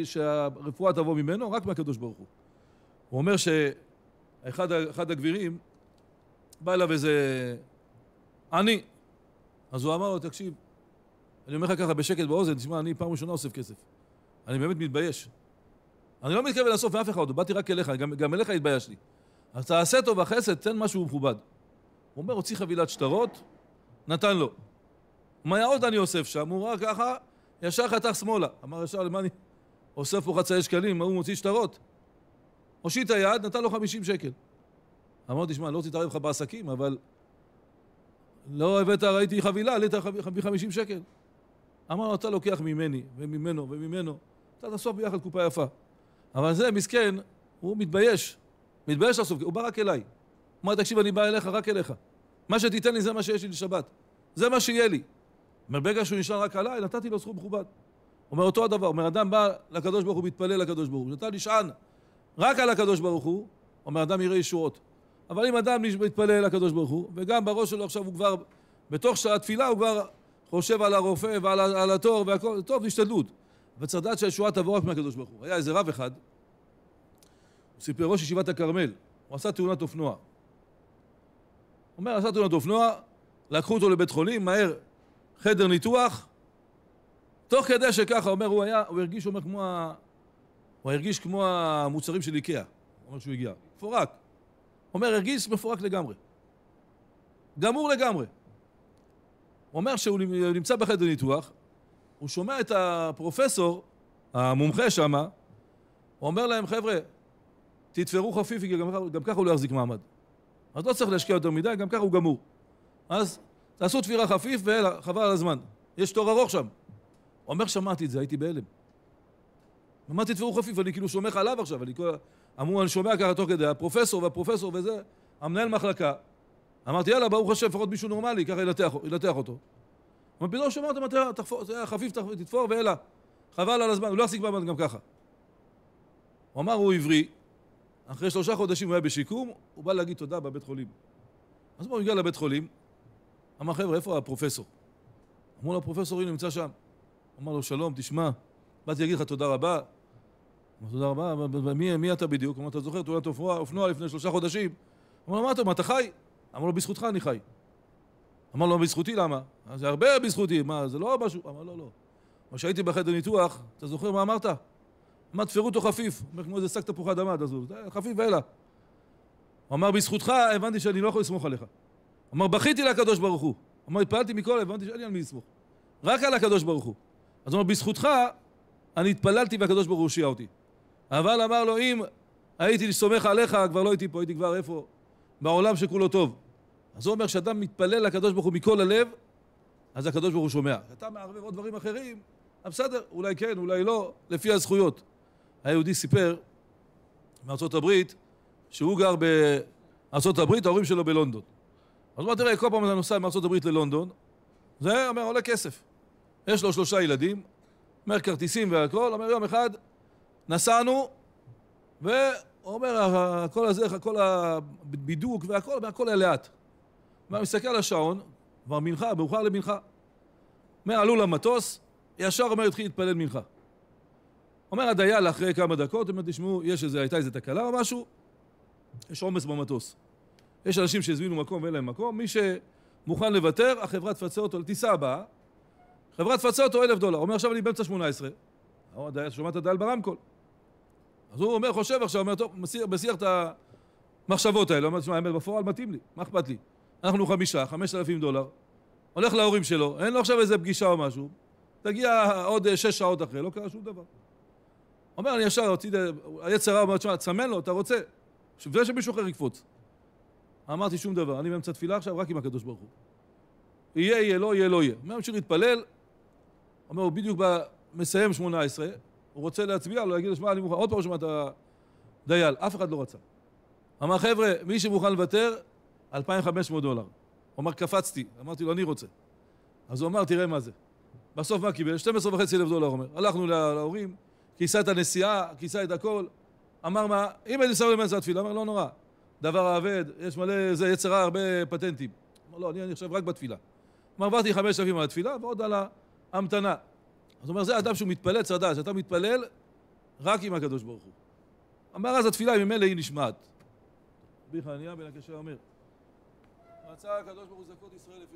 שהרפואה תבוא ממנו, רק מהקדוש ברוך הוא. הוא אומר שאחד הגבירים, בא אליו איזה עני, אז הוא אמר לו, תקשיב, אני אומר לך ככה בשקט באוזן, תשמע, אני פעם ראשונה אוסף כסף. אני באמת מתבייש. אני לא מתכוון לאסוף מאף אחד באתי רק אליך, גם, גם אליך התביישתי. אז תעשה טוב החסד, תן משהו מכובד. הוא אומר, הוציא חבילת שטרות, נתן לו. מה עוד אני אוסף שם? הוא ראה ככה, ישר חתך שמאלה. אמר ישר, למה אני אוסף פה חצאי שקלים, הוא מוציא שטרות. הושיט היד, נתן לו 50 שקל. אמרתי, שמע, אני לא רוצה להתערב לך בעסקים, אבל לא הבאת, ראיתי חבילה, עלית ב-50 שקל. אמר לו, אתה לוקח ממני, וממנו, וממנו, אתה תאסוף ביחד קופה יפה. אבל זה, מסכן, הוא מתבייש. מתבייש לעשות, הוא בא רק אליי. הוא אומר, תקשיב, אני בא אליך, רק אליך. מה שתיתן לי זה מה שיש לי לשבת. זה מה שיהיה לי. אומר, ברגע שהוא נשאר רק עליי, נתתי לו סכום מכובד. אומר, אותו הדבר. אומר, אדם בא לקדוש ברוך הוא, מתפלל לקדוש ברוך הוא. כשאתה נשען רק על הקדוש ברוך הוא, אומר, אדם יראה ישועות. אבל אם אדם מתפלל לקדוש ברוך הוא, וגם בראש שלו עכשיו הוא כבר, בתוך התפילה הוא כבר חושב על הרופא ועל על התור והכל, טוב, השתדלות. אבל צריך לדעת שהישועה תבוא רק מהקדוש ברוך הוא. היה איזה רב אחד, הוא סיפר ראש ישיבת הכרמל, הוא עשה תאונת אופנוע. הוא אומר, עשה תאונת אופנוע, לקחו אותו לבית חולים, מהר, חדר ניתוח, תוך כדי שככה, אומר, הוא היה, הוא הרגיש, אומר, כמו ה... הוא הרגיש כמו המוצרים של איקאה, הוא אומר שהוא הגיע, מפורק. הוא אומר, הרגיש מפורק לגמרי. גמור לגמרי. הוא אומר שהוא נמצא בחדר ניתוח, הוא שומע את הפרופסור, המומחה שם, הוא אומר להם, חבר'ה, תתפרו חפיפי, כי גם, גם ככה הוא לא יחזיק מעמד. אז לא צריך להשקיע יותר מדי, גם ככה הוא גמור. אז תעשו תפירה חפיף, וחבל על הזמן. יש תור ארוך שם. הוא אומר, שמעתי את זה, הייתי בהלם. אמרתי, תתפרו חפיף? אני כאילו סומך עליו עכשיו, אני כל... אמרו, אני שומע ככה תוך כדי, הפרופסור והפרופסור וזה, המנהל מחלקה. אמרתי, יאללה, ברוך השם, לפחות מישהו נורמלי, ככה ילתח, ילתח אותו. המפיל לא שומע אותו, חפיף תתפור ואלה. חבל על הזמן, הוא לא יחזיק מעמד גם ככה. הוא אמר, הוא עברי, אחרי שלושה חודשים הוא היה בשיקום, הוא בא להגיד תודה בבית חולים. אז הוא הגיע לבית חולים, אמר, חבר'ה, איפה הפרופסור? אמרו לו, הפרופסור, הנה, נמצא שם. אמר לו, שלום, תשמע, באתי להגיד לך תודה רבה. אמר, תודה רבה, מי, מי אתה בדיוק? אמר, אתה זוכר, תעודת אופנוע לפני שלושה חודשים? אמר לו, מה אתה, מה אתה חי? אמר לו, בזכותך אני חי. אמר לו, בזכותי למה? זה הרבה בזכותי, מה, זה לא משהו? אמר, לא, לא. אבל כשהייתי בחדר ניתוח, אתה זוכר מה אמרת? אמר, תפרו אותו חפיף. אומר, כמו איזה שק תפוח אדמה, תזוז. חפיף ואלה. הוא אמר, בזכותך הבנתי שאני לא יכול לסמוך עליך. אמר, בכיתי לקדוש ברוך הוא. אמר, התפעלתי מכל, הבנתי שאין לי על מי לסמוך. רק על הקדוש ברוך הוא. אז הוא אמר, בזכותך אני התפללתי והקדוש ברוך הוא הושיע אותי. אבל אמר לו, אם הייתי סומך עליך, כבר לא הייתי פה, הייתי כבר איפה? בעולם שכולו טוב. אז הוא אומר, שאדם מתפלל לקדוש ברוך הוא מכל הלב, אז הקדוש ברוך הוא שומע. אתה מערבב עוד דברים אחרים, אז בסדר, אולי כן, אולי לא, לפי הזכויות. היהודי סיפר מארצות הברית, שהוא גר בארצות הברית, ההורים שלו בלונדון. אז הוא אומר, תראה, כל פעם אתה נוסע מארצות הברית ללונדון, זה, אומר, עולה כסף. יש לו שלושה ילדים, אומר, כרטיסים והכול, אומר, יום אחד נסענו, והוא אומר, הכל הזה, כל הבידוק והכל, והכל היה לאט. ואני מסתכל על השעון, כבר מנחה, מאוחר למנחה. עלו למטוס, ישר אומר, התחיל להתפלל מנחה. אומר הדייל אחרי כמה דקות, אומר, תשמעו, יש איזה, הייתה איזה תקלה או משהו, יש עומס במטוס. יש אנשים שהזמינו מקום ואין להם מקום, מי שמוכן לוותר, החברה תפצה אותו לטיסה הבאה, חברה תפצה אותו אלף דולר. אומר, עכשיו אני באמצע שמונה עשרה. אמר הדייל, שומע את הדייל ברמקול. אז הוא אומר, חושב עכשיו, אומר, טוב, מסיח את המחשבות האלה. אומר, תשמע, האמת, בפועל מתאים לי, מה אכפת לי? אנחנו חמישה, חמש אלפים דולר, הולך להורים שלו, אין לו עכשיו איזה פגישה או משהו, תגיע עוד אה, שש שעות אחרי, לא קרה שום דבר. אומר, אני ישר הוציא, היצר רע אומר, תשמע, תסמן לו, אתה רוצה. זה שמישהו אחר יקפוץ. אמרתי, שום דבר, אני באמצע תפילה עכשיו רק עם הקדוש ברוך הוא. יהיה, יהיה, לא יהיה, לא יהיה. הוא ממשיך להתפלל, אומר, הוא בדיוק ב... מסיים עשרה, הוא רוצה להצביע, לא יגיד לו, שמע, אני מוכן, עוד פעם שמעת דייל, אף אחד לא רצה. אמר, חבר'ה, מי שמוכן לוותר, 2,500 דולר. הוא אמר, קפצתי. אמרתי לו, אני רוצה. אז הוא אמר, תראה מה זה. בסוף מה קיבל? 12,500 דולר, אומר. הלכנו להורים, כיסה את הנסיעה, כיסה את הכל. אמר מה, אם הייתי שם למעשה התפילה, אמר, לא נורא. דבר האבד, יש מלא, זה יצרה הרבה פטנטים. אמר, לא, אני, עכשיו רק בתפילה. אמר, עברתי 5,000 על התפילה ועוד על ההמתנה. אז הוא אומר, זה אדם שהוא מתפלל צדש, שאתה מתפלל רק עם הקדוש ברוך הוא. אמר אז התפילה ממילא היא נשמעת. רבי חנניה בן הקשר אומר, רצה הקדוש ברוך הוא זכות ישראל לפי